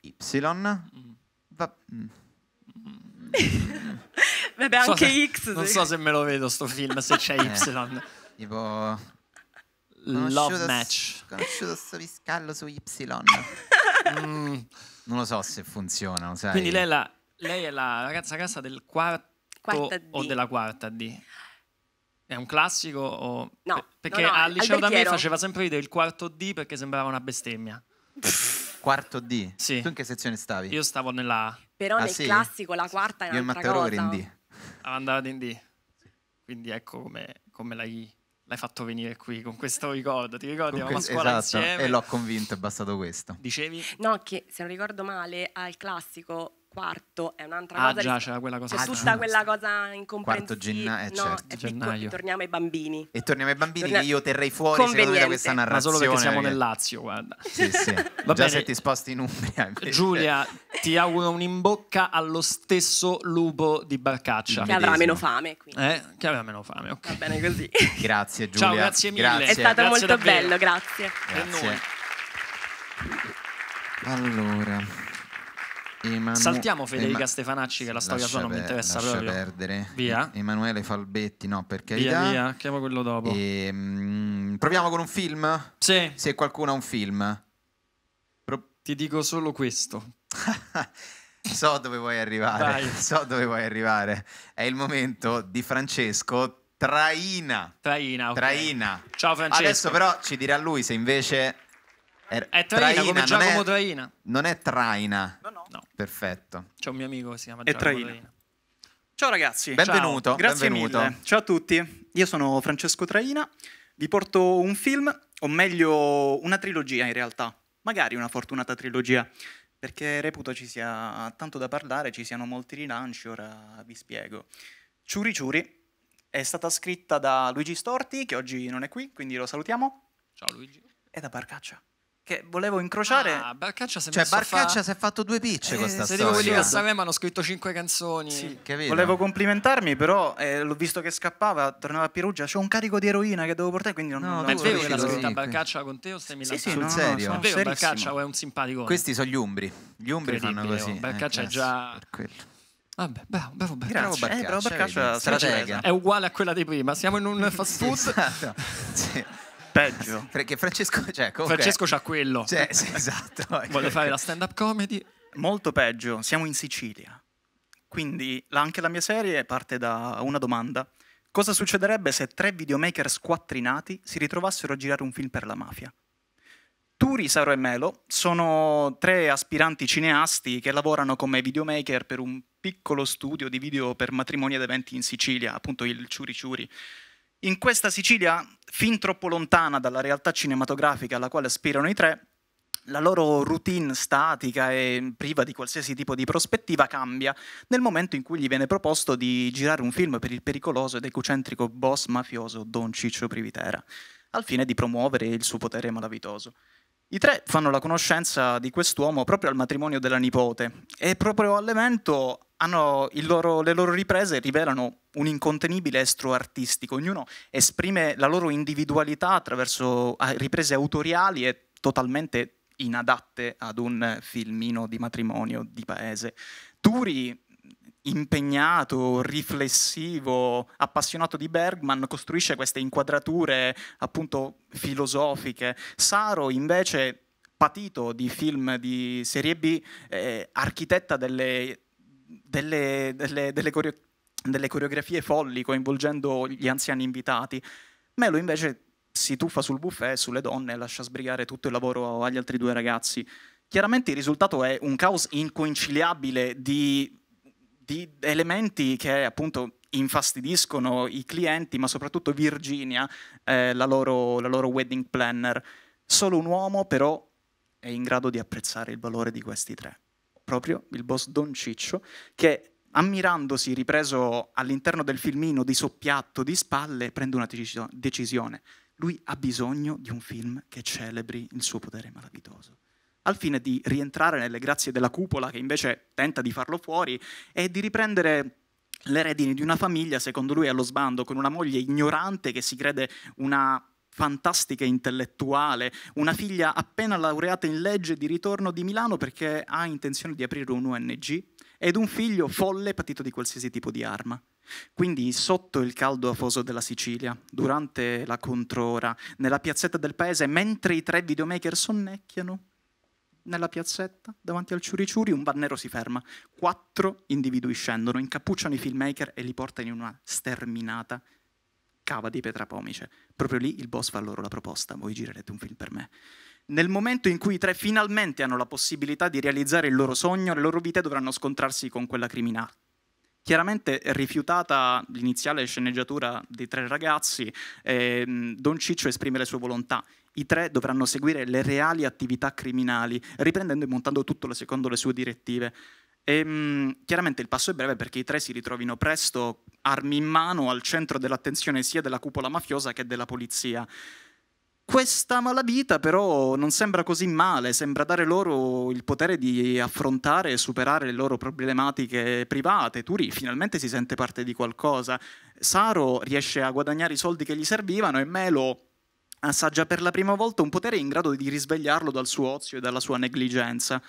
Y? Mm. Va... Mm. mm. [LAUGHS] Vabbè, so anche se, X. Non so se me lo vedo sto film, se c'è Y. Eh, tipo... Love Match. Conosciuto sto riscallo su Y. mm. Non lo so se funziona, sai. Quindi lei è la, lei è la ragazza casa del quarto quarta o della quarta D? È un classico? O... No, perché no, no, al liceo da me faceva sempre ridere il quarto D perché sembrava una bestemmia. [LAUGHS] Quarto D? Sì. Tu in che sezione stavi? Io stavo nella A. Però ah, nel sì? classico la quarta è Io un'altra cosa. Io in D. Ah, andavate in D. Quindi ecco come, come l'hai l'hai fatto venire qui con questo ricordo. Ti ricordi? Eravamo a scuola esatto, insieme. E l'ho convinto, è bastato questo. Dicevi? No, che se non ricordo male, al classico quarto è un'altra ah, cosa. Già, c'è quella cosa. C'è ah, tutta già. quella cosa incomprensibile. Quarto gennaio, eh, no, certo. gennaio. Torniamo ai bambini. E torniamo ai bambini Torna... che io terrei fuori secondo me da questa narrazione. Ma solo perché siamo nel Lazio, guarda. Sì, sì. [LAUGHS] Va già bene. se ti sposti in Umbria. Invece. Giulia, ti auguro un in bocca allo stesso lupo di Barcaccia. Che avrà meno fame, eh? Che avrà meno fame, ok. Va bene così. Grazie Giulia. Ciao, grazie mille. Grazie. È stato grazie molto davvero. bello, grazie. Grazie. Allora Emanu- Saltiamo Federica Ema- Stefanacci, che la storia sua non per- mi interessa proprio. perdere. Via. Emanuele Falbetti, no, perché... carità. Via, via, chiamo quello dopo. E, mm, proviamo con un film? Sì. Se qualcuno ha un film. Pro- Ti dico solo questo. [LAUGHS] so dove vuoi arrivare. Vai. [LAUGHS] So dove vuoi arrivare. È il momento di Francesco Traina. Traina, ok. Traina. Ciao Francesco. Adesso però ci dirà lui se invece... È Traina, come non è- Traina. Non è Traina, Perfetto. C'è un mio amico che si chiama Giacomo. Traina. Ciao ragazzi. Benvenuto. Ciao. Grazie benvenuto. mille. Ciao a tutti. Io sono Francesco Traina. Vi porto un film, o meglio una trilogia in realtà. Magari una fortunata trilogia. Perché reputo ci sia tanto da parlare, ci siano molti rilanci, ora vi spiego. Ciuri Ciuri è stata scritta da Luigi Storti, che oggi non è qui, quindi lo salutiamo. Ciao Luigi. E da Barcaccia che volevo incrociare. Ah, Barcaccia, si è, cioè, Barcaccia fa... si è fatto due picce eh, questa se storia. Se quelli a Sanremo hanno scritto cinque canzoni. Sì, volevo complimentarmi, però eh, l'ho visto che scappava, tornava a Perugia, C'è un carico di eroina che devo portare, quindi non No, non è vero che l'ha scritta Barcaccia con te o stai mi sì, sì, sul no, serio? No, è vero, Barcaccia o è un simpatico. Questi sono gli umbri. Gli umbri fanno così. Eh, Barcaccia è eh, già Vabbè, bravo, bravo Barcaccia. Grazie. Bravo eh, Barcaccia, eh, bravo Barcaccia stratega. È uguale a quella di prima. Siamo in un [LAUGHS] fast food. esatto. sì. [LAUGHS] Peggio. Perché Francesco, [LAUGHS] cioè, comunque, Francesco c'ha quello. Cioè, sì, [LAUGHS] esatto. voglio fare la stand-up comedy. Molto peggio, siamo in Sicilia. Quindi anche la mia serie parte da una domanda. Cosa succederebbe se tre videomaker squattrinati si ritrovassero a girare un film per la mafia? Turi, Saro e Melo sono tre aspiranti cineasti che lavorano come videomaker per un piccolo studio di video per matrimoni ed eventi in Sicilia, appunto il Ciuri Ciuri. In questa Sicilia, fin troppo lontana dalla realtà cinematografica alla quale aspirano i tre, la loro routine statica e priva di qualsiasi tipo di prospettiva cambia nel momento in cui gli viene proposto di girare un film per il pericoloso ed ecocentrico boss mafioso Don Ciccio Privitera, al fine di promuovere il suo potere malavitoso. I tre fanno la conoscenza di quest'uomo proprio al matrimonio della nipote e proprio all'evento loro, le loro riprese rivelano un incontenibile estro artistico, ognuno esprime la loro individualità attraverso riprese autoriali e totalmente inadatte ad un eh, filmino di matrimonio di paese. Turi impegnato, riflessivo, appassionato di Bergman, costruisce queste inquadrature appunto filosofiche. Saro invece patito di film di serie B, eh, architetta delle, delle, delle, delle, coreo- delle coreografie folli coinvolgendo gli anziani invitati. Melo invece si tuffa sul buffet, sulle donne e lascia sbrigare tutto il lavoro agli altri due ragazzi. Chiaramente il risultato è un caos inconciliabile di di elementi che appunto infastidiscono i clienti, ma soprattutto Virginia, eh, la, loro, la loro wedding planner. Solo un uomo però è in grado di apprezzare il valore di questi tre, proprio il boss Don Ciccio, che ammirandosi ripreso all'interno del filmino di soppiatto di spalle, prende una decisione. Lui ha bisogno di un film che celebri il suo potere malavitoso al fine di rientrare nelle grazie della cupola che invece tenta di farlo fuori e di riprendere le redini di una famiglia, secondo lui, allo sbando, con una moglie ignorante che si crede una fantastica intellettuale, una figlia appena laureata in legge di ritorno di Milano perché ha intenzione di aprire un ONG ed un figlio folle patito di qualsiasi tipo di arma. Quindi sotto il caldo afoso della Sicilia, durante la controra, nella piazzetta del paese, mentre i tre videomaker sonnecchiano, nella piazzetta, davanti al ciuriciuri, un bannero si ferma. Quattro individui scendono, incappucciano i filmmaker e li portano in una sterminata cava di Petrapomice. Proprio lì il boss fa loro la proposta, voi girerete un film per me. Nel momento in cui i tre finalmente hanno la possibilità di realizzare il loro sogno, le loro vite dovranno scontrarsi con quella criminale. Chiaramente rifiutata l'iniziale sceneggiatura dei tre ragazzi, eh, Don Ciccio esprime le sue volontà i tre dovranno seguire le reali attività criminali, riprendendo e montando tutto secondo le sue direttive. E, ehm, mh, chiaramente il passo è breve perché i tre si ritrovino presto armi in mano al centro dell'attenzione sia della cupola mafiosa che della polizia. Questa malavita però non sembra così male, sembra dare loro il potere di affrontare e superare le loro problematiche private. Turi finalmente si sente parte di qualcosa, Saro riesce a guadagnare i soldi che gli servivano e Melo assaggia per la prima volta un potere in grado di risvegliarlo dal suo ozio e dalla sua negligenza.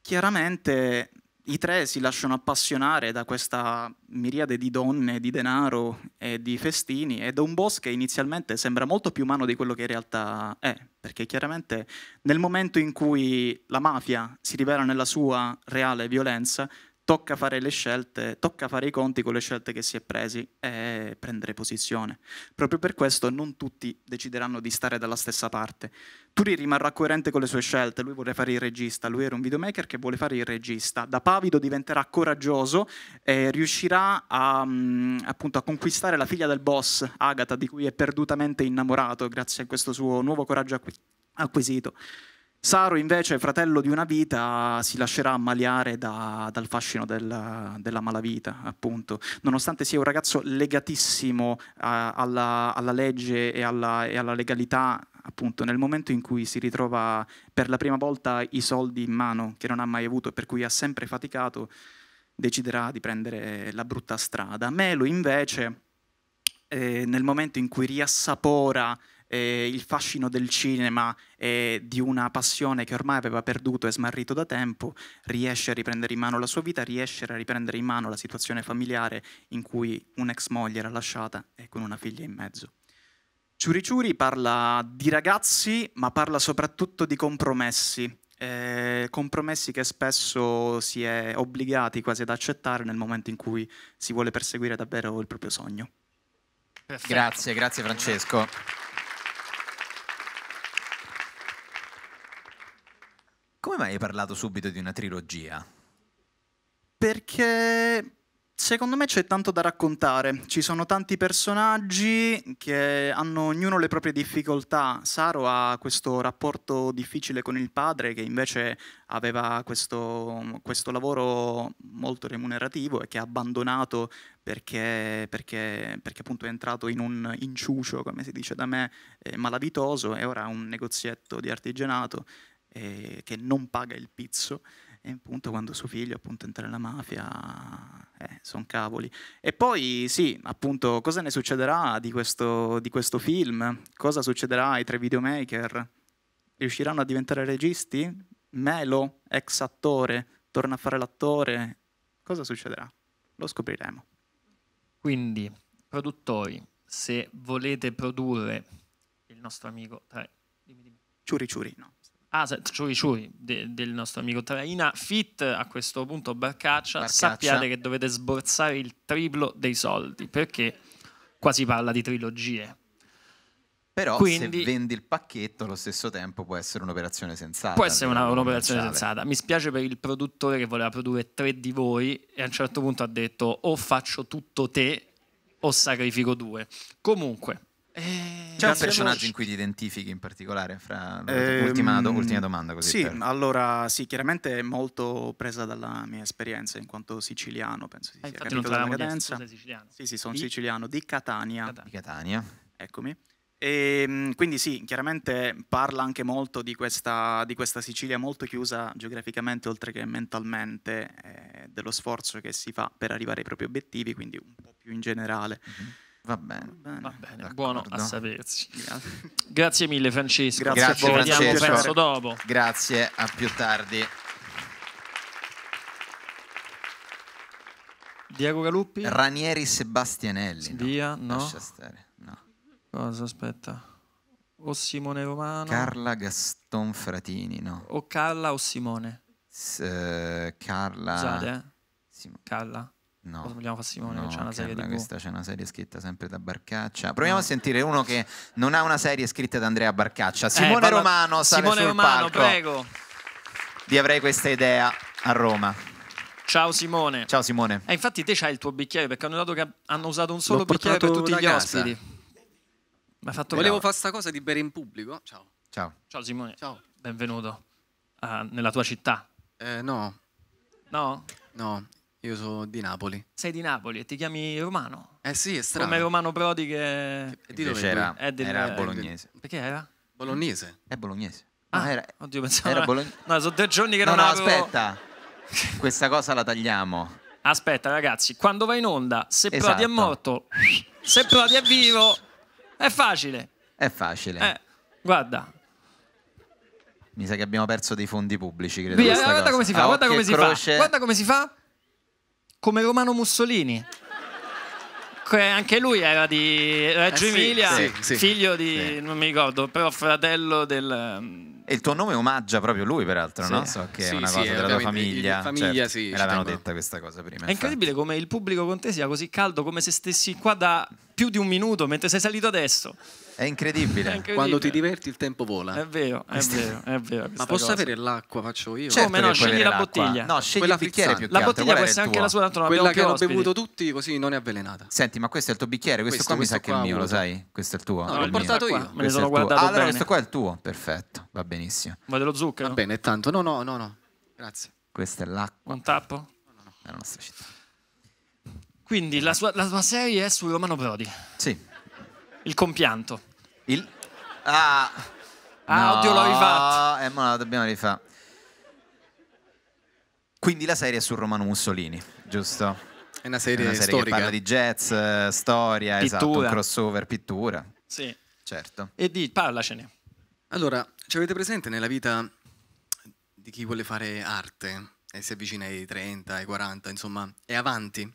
Chiaramente i tre si lasciano appassionare da questa miriade di donne, di denaro e di festini e da un boss che inizialmente sembra molto più umano di quello che in realtà è, perché chiaramente nel momento in cui la mafia si rivela nella sua reale violenza, tocca fare le scelte, tocca fare i conti con le scelte che si è presi e prendere posizione. Proprio per questo non tutti decideranno di stare dalla stessa parte. Turi rimarrà coerente con le sue scelte, lui vuole fare il regista, lui era un videomaker che vuole fare il regista. Da pavido diventerà coraggioso e riuscirà a, mm, appunto, a conquistare la figlia del boss, Agatha, di cui è perdutamente innamorato grazie a questo suo nuovo coraggio acquisito. Saro invece, fratello di una vita, si lascerà ammaliare da, dal fascino del, della malavita, appunto, nonostante sia un ragazzo legatissimo uh, alla, alla, legge e alla, e alla legalità, appunto, nel momento in cui si ritrova per la prima volta i soldi in mano, che non ha mai avuto e per cui ha sempre faticato, deciderà di prendere la brutta strada. Melo invece, eh, nel momento in cui riassapora eh, il fascino del cinema e eh, di una passione che ormai aveva perduto e smarrito da tempo, riesce a riprendere in mano la sua vita, riesce a riprendere in mano la situazione familiare in cui un'ex moglie era lasciata e con una figlia in mezzo. Ciuri Ciuri parla di ragazzi, ma parla soprattutto di compromessi, eh, compromessi che spesso si è obbligati quasi ad accettare nel momento in cui si vuole perseguire davvero il proprio sogno. Perfetto. Grazie, grazie Francesco. come mai hai parlato subito di una trilogia? Perché Secondo me c'è tanto da raccontare, ci sono tanti personaggi che hanno ognuno le proprie difficoltà. Saro ha questo rapporto difficile con il padre che invece aveva questo, questo lavoro molto remunerativo e che ha abbandonato perché, perché, perché, appunto è entrato in un inciucio, come si dice da me, eh, malavitoso e ora ha un negozietto di artigianato eh, che non paga il pizzo e appunto quando suo figlio appunto entra nella mafia eh, sono cavoli e poi sì appunto cosa ne succederà di questo, di questo film cosa succederà ai tre videomaker riusciranno a diventare registi Melo ex attore torna a fare l'attore cosa succederà lo scopriremo quindi produttori se volete produrre il nostro amico dimmi, dimmi. Ciuri Ciuri no Aset Ciui Ciui de, del nostro amico Traina, fit a questo punto Barcaccia, Barcaccia, sappiate che dovete sborsare il triplo dei soldi perché qua si parla di trilogie. Però Quindi, se vendi il pacchetto allo stesso tempo può essere un'operazione sensata. Può essere una, un'operazione sensata. Mi spiace per il produttore che voleva produrre tre di voi e a un certo punto ha detto o faccio tutto te o sacrifico due. Comunque, eh, C'è cioè, un personaggio in cui ti identifichi in particolare? Fra... Eh, ultima, do, ultima, domanda. Così sì, per... allora sì, chiaramente è molto presa dalla mia esperienza in quanto siciliano, penso di ah, sia capito la cadenza. Sì, sì, sono di... siciliano, di Catania. Di Catania. Eccomi. E, ehm, quindi sì, chiaramente parla anche molto di questa, di questa, Sicilia molto chiusa geograficamente oltre che mentalmente, eh, dello sforzo che si fa per arrivare ai propri obiettivi, quindi un po' più in generale. Mm -hmm. Va bene, Va bene. buono a sapersi. Grazie, mille Francesco. Grazie, ci a Francesco. Vediamo, penso dopo. Grazie, a più tardi. Diego Galuppi? Ranieri Sebastianelli. Via, no. no. stare. No. Cosa aspetta? O Simone Romano? Carla Gaston Fratini, no. O Carla o Simone? S eh, Carla. Scusate, eh? Sim Carla. No. Cosa vogliamo fare Simone? No, c'è una serie di Questa c'è una serie scritta sempre da Barcaccia. Proviamo no. a sentire uno che non ha una serie scritta da Andrea Barcaccia. Eh, Simone eh, Romano, sale Simone sul Romano, palco. prego. Di avrei questa idea a Roma. Ciao Simone. Ciao Simone. Eh, infatti te c'hai il tuo bicchiere perché hanno, dato che hanno usato un solo bicchiere per tutti gli casa. ospiti. Mi fatto Volevo fare sta cosa di bere in pubblico. Ciao. Ciao. Ciao Simone. Ciao. Benvenuto uh, nella tua città. Eh, no. No? No, io sono di Napoli. Sei di Napoli e ti chiami Romano? Eh sì, è strano. Come Romano Prodi che... che di dove era? È del... Era bolognese. Perché era? Bolognese. È bolognese. Ah, no, era... oddio, pensavo... Era bologn... No, sono tre giorni che no, non no, avevo... aspetta. Questa cosa la tagliamo. Aspetta, ragazzi, quando va in onda, se esatto. Prodi è morto, se Prodi è vivo, è facile. È facile. Eh, guarda, mi sa che abbiamo perso dei fondi pubblici, credo. Via, guarda, come fa, ah, guarda, guarda come si fa, guarda come si fa come Romano Mussolini. anche lui era di Reggio eh sì, Emilia, sì, sì, figlio di, non mi ricordo, però fratello del... E il tuo nome omaggia proprio lui, peraltro, sì. no? So che sì, è una cosa sì, della tua famiglia. famiglia certo, sì, me l'avevano detta questa cosa prima. È infatti. incredibile come il pubblico con te sia così caldo, come se stessi qua da più di un minuto mentre sei salito adesso. È incredibile. È incredibile. Quando ti diverti il tempo vola. È vero, è vero, è vero. Ma posso cosa. avere l'acqua, faccio io? Certo Come no, certo scegli la bottiglia. No, scegli Quella bicchiere frizzante. più La bottiglia può essere anche la sua, tanto non Quella che hanno bevuto tutti così non è avvelenata. Senti, ma questo è il tuo bicchiere, questo, questo qua mi sa che è il mio, lo sai? Questo è il tuo. No, ah, l'ho portato io. Me ne sono guardato bene. Allora, questo qua è il tuo, perfetto, va benissimo. Ma dello zucchero? Va bene, tanto. No, no, no, no. Grazie. Questa è l'acqua. Un tappo? No, no, no. È la nostra città. Quindi la sua, la sua serie è su Romano Prodi. Sì. Il compianto. Il... Ah... Ah, no, oddio, l'ho rifatto. Eh, ma la dobbiamo rifare. Quindi la serie è su Romano Mussolini, giusto? È una serie, è una serie storica. che parla di jazz, eh, storia, esatto, pittura. esatto, un crossover, pittura. Sì. Certo. E di, parlacene. Allora, ci avete presente nella vita di chi vuole fare arte e si avvicina ai 30, ai 40, insomma, è avanti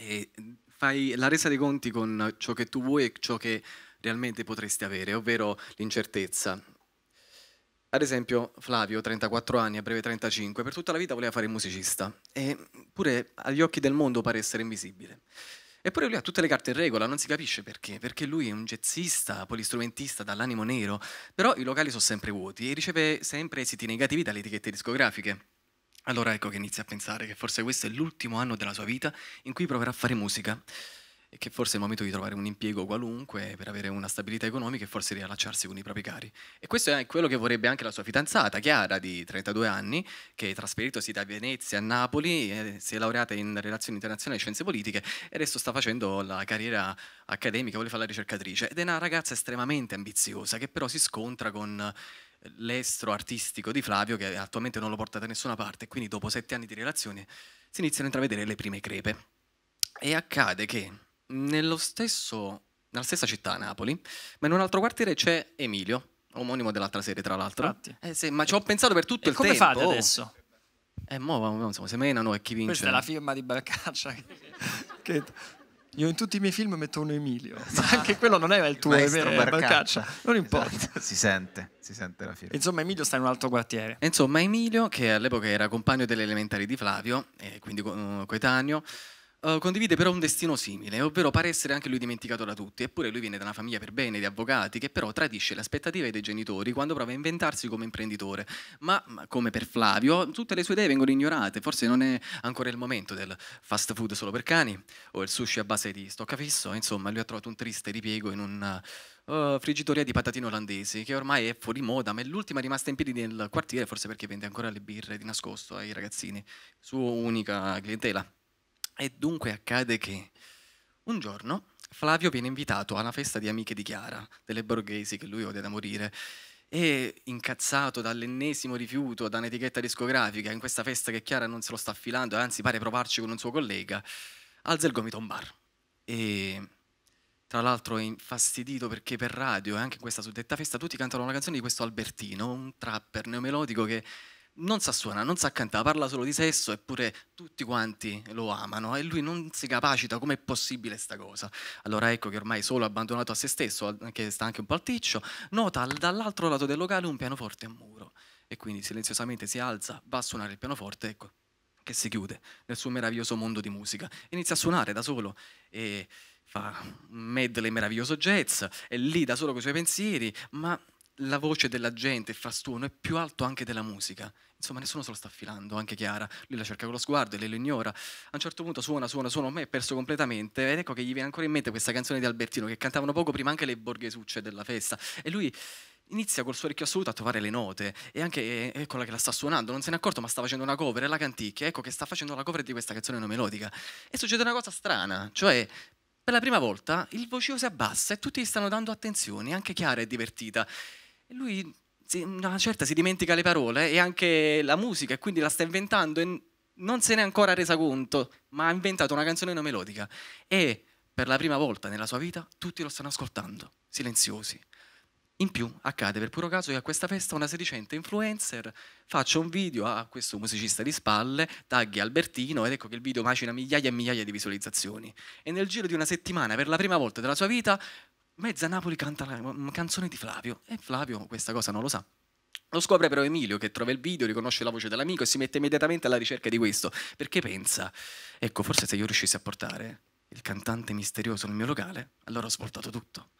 e fai la resa dei conti con ciò che tu vuoi e ciò che realmente potresti avere, ovvero l'incertezza. Ad esempio Flavio, 34 anni, a breve 35, per tutta la vita voleva fare musicista, eppure agli occhi del mondo pare essere invisibile. Eppure lui ha tutte le carte in regola, non si capisce perché, perché lui è un jazzista, polistrumentista dall'animo nero, però i locali sono sempre vuoti e riceve sempre esiti negativi dalle etichette discografiche. Allora ecco che inizia a pensare che forse questo è l'ultimo anno della sua vita in cui proverà a fare musica e che forse è il momento di trovare un impiego qualunque per avere una stabilità economica e forse riallacciarsi con i propri cari. E questo è quello che vorrebbe anche la sua fidanzata Chiara di 32 anni, che trasferitosi da Venezia a Napoli, si è laureata in relazioni internazionali e scienze politiche e adesso sta facendo la carriera accademica, vuole fare la ricercatrice ed è una ragazza estremamente ambiziosa che però si scontra con l'estro artistico di Flavio che attualmente non lo porta da nessuna parte, quindi dopo sette anni di relazione si iniziano a intravedere le prime crepe. E accade che stesso, nella stessa città, Napoli, ma in un altro quartiere c'è Emilio, omonimo dell'altra serie tra l'altro. Eh sì, ma ci ho pensato per tutto e il come tempo. Come fate adesso? Eh, mo, insomma, se menano e chi vince. Questa è la firma di Barcaccia. che... [LAUGHS] Io in tutti i miei film metto un Emilio, [LAUGHS] ma anche quello non era il tuo, è vero, Barcaccia. Non esatto, importa. Esatto. [LAUGHS] Si sente, si sente la fine. Insomma, Emilio sta in un altro quartiere. Insomma, Emilio, che all'epoca era compagno delle elementari di Flavio, eh, quindi uh, coetaneo, eh, condivide però un destino simile, ovvero pare essere anche lui dimenticato da tutti, eppure lui viene da una famiglia per bene di avvocati che però tradisce le aspettative dei genitori quando prova a inventarsi come imprenditore. Ma, ma come per Flavio, tutte le sue idee vengono ignorate, forse non è ancora il momento del fast food solo per cani o il sushi a base di stoccafisso, insomma lui ha trovato un triste ripiego in un... Uh, eh, oh, friggitoria di patatine olandesi che ormai è fuori moda, ma è l'ultima rimasta in piedi nel quartiere, forse perché vende ancora le birre di nascosto ai ragazzini, sua unica clientela. E dunque accade che un giorno Flavio viene invitato alla festa di amiche di Chiara, delle borghesi che lui odia da morire, e incazzato dall'ennesimo rifiuto da un'etichetta discografica in questa festa che Chiara non se lo sta affilando, eh, anzi pare provarci con un suo collega, alza il gomito a un bar. E tra l'altro è infastidito perché per radio e anche in questa suddetta festa tutti cantano una canzone di questo Albertino, un trapper neomelodico che non sa suonare, non sa cantare, parla solo di sesso, eppure tutti quanti lo amano e lui non si capacita come è possibile sta cosa. Allora ecco che ormai solo abbandonato a se stesso, che sta anche un po' al ticcio, nota dall'altro lato del locale un pianoforte a muro e quindi silenziosamente si alza, va a suonare il pianoforte, ecco, che si chiude nel suo meraviglioso mondo di musica. Inizia a suonare da solo e fa un medley meraviglioso jazz, è lì da solo con i suoi pensieri, ma la voce della gente, il frastuono, è più alto anche della musica. Insomma, nessuno se lo sta affilando, anche Chiara. Lui la cerca con lo sguardo e lei lo ignora. A un certo punto suona, suona, suona, ma è perso completamente. Ed ecco che gli viene ancora in mente questa canzone di Albertino che cantavano poco prima anche le borghesucce della festa. E lui inizia col suo orecchio assoluto a trovare le note e anche è eh, quella che la sta suonando, non se n'è accorto ma sta facendo una cover, è la canticchia, ecco che sta facendo la cover di questa canzone non melodica e succede una cosa strana, cioè per la prima volta il vocio si abbassa e tutti gli stanno dando attenzione, anche Chiara è divertita e lui si, una certa si dimentica le parole e anche la musica, e quindi la sta inventando e non se n'è ancora resa conto, ma ha inventato una canzone non melodica. E per la prima volta nella sua vita tutti lo stanno ascoltando, silenziosi. In più accade per puro caso che a questa festa una sedicente influencer faccia un video a questo musicista di spalle, tagli Albertino ed ecco che il video macina migliaia e migliaia di visualizzazioni. E nel giro di una settimana, per la prima volta della sua vita, mezza Napoli canta la mm, canzone di Flavio e Flavio questa cosa non lo sa. Lo scopre però Emilio che trova il video, riconosce la voce dell'amico e si mette immediatamente alla ricerca di questo, perché pensa, ecco forse se io riuscissi a portare il cantante misterioso nel mio locale, allora ho svoltato tutto.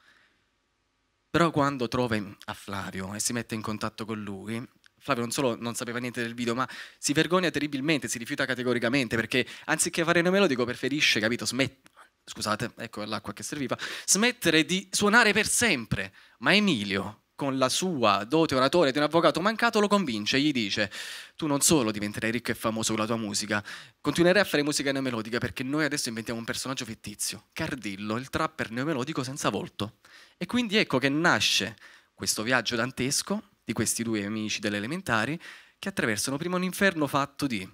Però quando trova a Flavio e si mette in contatto con lui, Flavio non solo non sapeva niente del video, ma si vergogna terribilmente, si rifiuta categoricamente perché anziché fare un melodico preferisce, capito, smet- scusate, ecco l'acqua che serviva, smettere di suonare per sempre, ma Emilio, con la sua dote oratoria di un avvocato mancato, lo convince e gli dice tu non solo diventerai ricco e famoso con la tua musica, continuerai a fare musica neomelodica perché noi adesso inventiamo un personaggio fittizio, Cardillo, il trapper neomelodico senza volto. E quindi ecco che nasce questo viaggio dantesco di questi due amici delle elementari che attraversano prima un inferno fatto di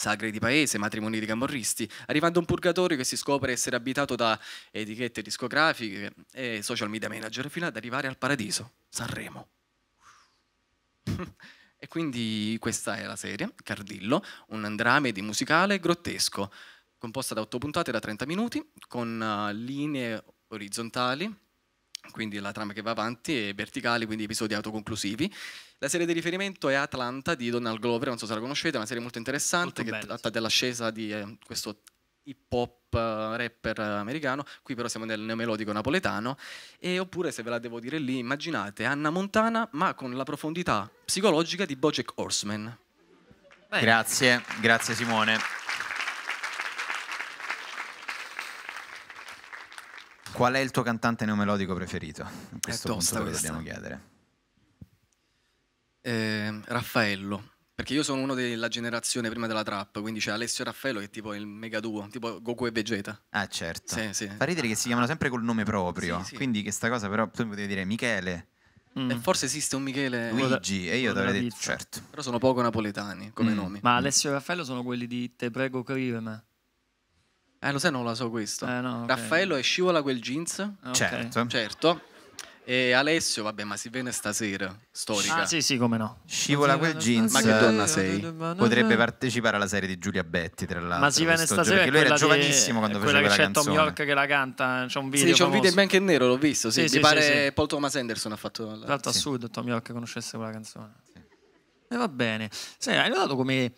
sagre di paese, matrimoni di camorristi, arrivando a un purgatorio che si scopre essere abitato da etichette discografiche e social media manager, fino ad arrivare al paradiso, Sanremo. [LAUGHS] e quindi questa è la serie, Cardillo, un dramedy musicale grottesco, composta da otto puntate da 30 minuti, con eh, linee orizzontali, quindi la trama che va avanti, e verticali, quindi episodi autoconclusivi. La serie di riferimento è Atlanta di Donald Glover, non so se la conoscete, è una serie molto interessante molto che bella. tratta dell'ascesa di eh, questo hip hop uh, rapper eh, americano, qui però siamo nel neomelodico napoletano, e oppure se ve la devo dire lì, immaginate Anna Montana ma con la profondità psicologica di Bojack Horseman. Bene. Grazie, grazie Simone. Qual è il tuo cantante neomelodico preferito? A eh, questo è tosta punto dobbiamo chiedere. Eh, Raffaello, perché io sono uno della generazione prima della trap, quindi c'è Alessio e Raffaello che è tipo il mega duo, tipo Goku e Vegeta. Ah certo. Sì, sì. Fa ridere che si ah. chiamano sempre col nome proprio, sì, quindi questa cosa però tu potevi dire Michele. Eh, mm. forse esiste un Michele Luigi e io avrei detto certo. Però sono poco napoletani come mm. nomi. Ma Alessio e Raffaello sono quelli di Te prego, criveme. Eh, lo sai, non la so questo. Eh, no, okay. Raffaello è scivola quel jeans. Okay. Certo. certo. E Alessio, vabbè, ma si viene stasera, storica. Ah, sì, sì, come no. Scivola quel jeans. Ma che donna eh, sei? Potrebbe partecipare alla serie di Giulia Betti, tra l'altro. Ma si viene stasera perché lui era giovanissimo quando faceva quella canzone. Quella che c'è Tom York che la canta, c'è un video Sì, c'è un video in bianco e nero, l'ho visto, sì. sì Mi sì, pare sì, Paul Thomas Anderson ha fatto... La... Tra l'altro assurdo Tom York conoscesse quella canzone. Sì. E va bene. Sai, hai notato come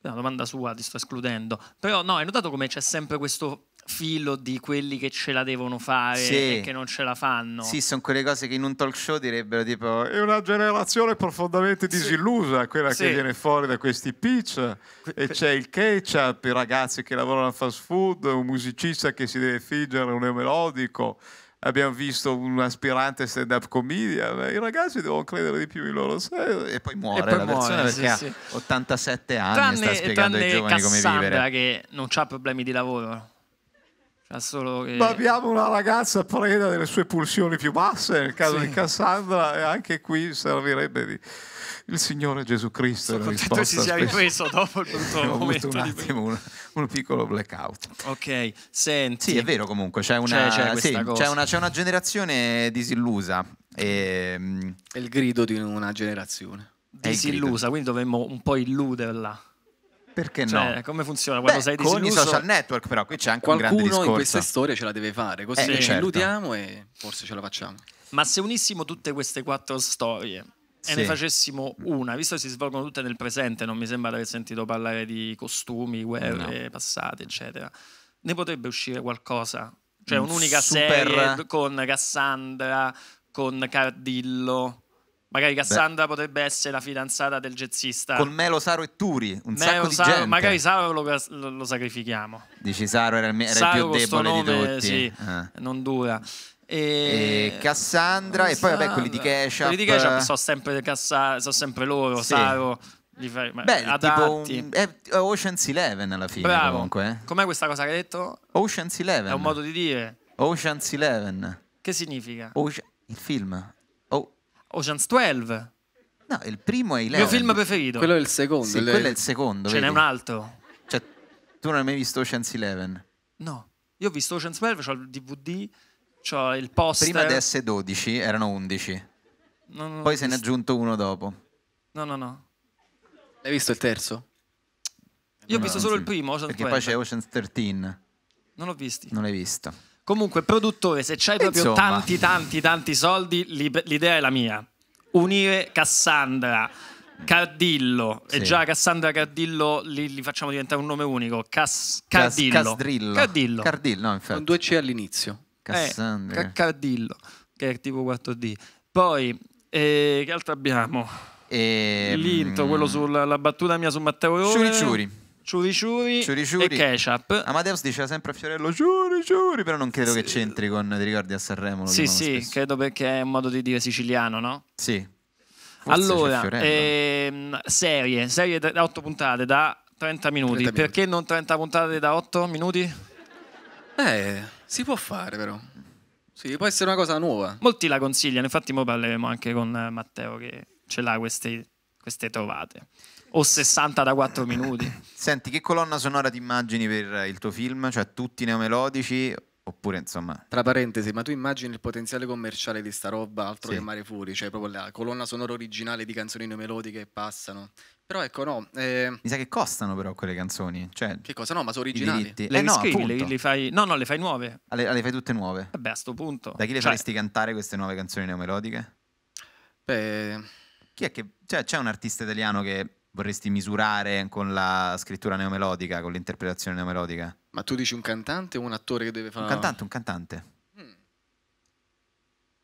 è domanda sua, ti sto escludendo. Però no, hai notato come c'è sempre questo filo di quelli che ce la devono fare sì. e che non ce la fanno. Sì, sono quelle cose che in un talk show direbbero tipo è una generazione profondamente disillusa sì. quella sì. che viene fuori da questi pitch e c'è il ketchup, i ragazzi che lavorano al fast food, un musicista che si deve fingere un melodico abbiamo visto un aspirante stand-up comedian, i ragazzi devono credere di più in loro sé e poi muore e poi la muore, persona perché sì. ha 87 anni tranne, sta spiegando ai giovani Cassandra come vivere. che non ha problemi di lavoro. solo che... Ma abbiamo una ragazza preda delle sue pulsioni più basse, nel caso sì. di Cassandra e anche qui servirebbe di il Signore Gesù Cristo. Sono contento ci sia ripreso dopo il brutto Ho momento. un attimo un, un, piccolo blackout. Ok, senti. Sì, è vero comunque, c'è una, c'è, c'è, sì, c'è una, una generazione disillusa. E... Ehm, è il grido di una generazione. Disillusa, quindi dovremmo un po' illuderla. Perché cioè, no? Come funziona quando Beh, sei disilluso? Con i social network, però qui c'è anche un grande discorso. Qualcuno in queste storie ce la deve fare, così eh, ci certo. illudiamo e forse ce la facciamo. Ma se unissimo tutte queste quattro storie e sì. ne facessimo una, visto che si svolgono tutte nel presente, non mi sembra di aver sentito parlare di costumi, guerre no. passate, eccetera. Ne potrebbe uscire qualcosa, cioè mm, un'unica Super... serie con Cassandra, con Cardillo. Magari Cassandra Beh. potrebbe essere la fidanzata del jazzista. Con Melo, Saro e Turi, un Melo, sacco Saro, Magari Saro lo, lo, sacrifichiamo. Dici Saro era il, era Saro il più debole nome, di tutti. Sì, eh. non dura. E... e Cassandra e poi vabbè quelli di Kesha quelli di Kesha sono sempre, sono sempre loro sì. Saro Beh, adatti. tipo un, è eh, Ocean's Eleven alla fine. Bravo. Comunque. Eh. Com'è questa cosa che hai detto? Ocean's Eleven. È un modo di dire. Ocean's Eleven. Che significa? Oce- il film. Oh. Ocean's 12. No, il primo è Eleven. Il mio film preferito. Quello è il secondo. Sì, quello è il secondo. Ce vedi? n'è un altro. Cioè, tu non hai mai visto Ocean's Eleven? No. Io ho visto Ocean's 12, ho il DVD C'ho il poster. Prima di s 12 erano 11. No, no, Poi se ne è aggiunto uno dopo. No, no, no. Hai visto il terzo? Io ho visto solo il primo, Ocean Perché 20. poi c'è Ocean 13. Non l'ho visto Non l'hai visto. Comunque, produttore, se c'hai proprio Insomma. tanti, tanti, tanti soldi, l'idea è la mia. Unire Cassandra, Cardillo, sì. e già Cassandra Cardillo li, li, facciamo diventare un nome unico. Cas, Cardillo. Cas, Casdrillo. Cardillo. Cardillo, no, infatti. Con due C all'inizio. Eh, Cassandra. Eh, Caccardillo, che è tipo 4D. Poi, eh, che altro abbiamo? E... Ehm, L'intro, quello sulla battuta mia su Matteo Rome. Ciuri Ciuri Ciuri, ciuri, ciuri. e Ketchup. Amadeus diceva sempre a Fiorello Ciuri Ciuri, però non credo sì. che c'entri con, ti ricordi, a Sanremo? Sì, diciamo sì, spesso. credo perché è un modo di dire siciliano, no? Sì. Forse allora, ehm, serie, serie da 8 puntate da 30 minuti. 30 minuti. Perché non 30 puntate da 8 minuti? Eh... Si può fare però. Sì, può essere una cosa nuova. Molti la consigliano, infatti mo parleremo anche con eh, Matteo che ce l'ha queste, queste trovate. O 60 da 4 minuti. [LAUGHS] Senti, che colonna sonora ti immagini per il tuo film? Cioè tutti neomelodici oppure insomma... Tra parentesi, ma tu immagini il potenziale commerciale di sta roba altro sì. che Mare Furi? cioè proprio la colonna sonora originale di canzoni neomelodiche che passano. Però ecco, no. Eh... Mi sa che costano però quelle canzoni. Cioè, che cosa? No, ma sono originali. Le eh, no, le, le fai... no, no, le fai nuove. le, ah, le, fai tutte nuove. Vabbè, a sto punto. Da chi le cioè... faresti cantare queste nuove canzoni neomelodiche? Beh. Chi è che. Cioè, c'è un artista italiano che vorresti misurare con la scrittura neomelodica, con l'interpretazione neomelodica? Ma tu dici un cantante o un attore che deve fare. Un cantante, un cantante. Mm.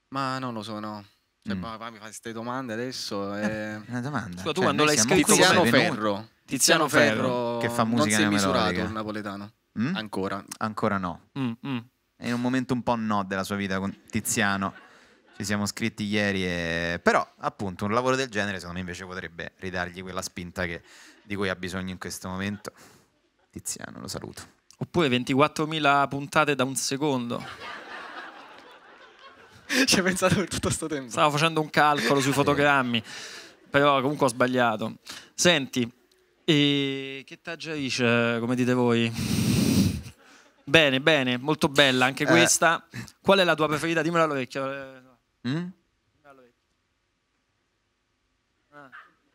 Ma non lo so, no mm. ma, mi fai queste domande adesso? Eh... eh. Una domanda. Scusa, tu cioè, quando l'hai scritto Tiziano Ferro. Tiziano Ferro che fa musica non si è misurato il napoletano. Mm? Ancora. Ancora no. Mm, mm. È un momento un po' no della sua vita con Tiziano. Ci siamo scritti ieri e... Però, appunto, un lavoro del genere secondo me invece potrebbe ridargli quella spinta che... di cui ha bisogno in questo momento. Tiziano, lo saluto. Oppure 24.000 puntate da un secondo. [LAUGHS] ci hai pensato per tutto questo tempo. Stavo facendo un calcolo sui [LAUGHS] fotogrammi, però comunque ho sbagliato. Senti, e... che taggia dice, come dite voi? Bene, bene, molto bella anche eh. questa. Eh. Qual è la tua preferita? Dimmela all'orecchio. Mm?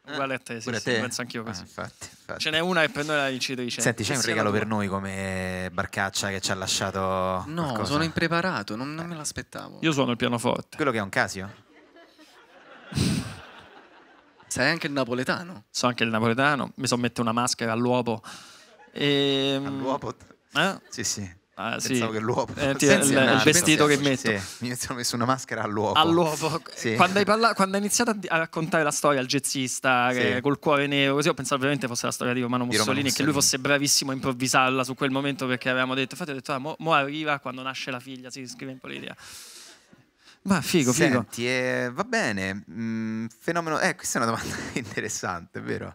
Eh. Uguale a te, sì, sì, te? penso anch'io così. Ah, infatti, infatti. Ce n'è una che per noi è la vincitrice. Senti, c'è un regalo per noi come Barcaccia che ci ha lasciato. No, qualcosa? sono impreparato, non, non eh. me l'aspettavo. Io suono il pianoforte. Quello che è un casio? Sai [LAUGHS] anche il napoletano. So anche il napoletano, mi sono messo una maschera all'uopo. E... Ehm, all'uopo? Eh? Sì, sì. Ah, Pensavo che l'uovo. Eh, ti, il, il vestito che metto. Sì, mi sono messo una maschera all'uovo. All'uovo. Sì. Quando, hai parla- quando hai iniziato a, di- a, raccontare la storia al jazzista eh, sì. col cuore nero, così ho pensato ovviamente fosse la storia di Romano Mussolini, di Romano Mussolini. che lui fosse bravissimo a improvvisarla su quel momento perché avevamo detto, infatti ho detto, ah, mo, mo arriva quando nasce la figlia, si iscrive in politica. Ma figo, Senti, figo. Eh, va bene. Mm, fenomeno... Eh, questa è una domanda [LAUGHS] interessante, vero?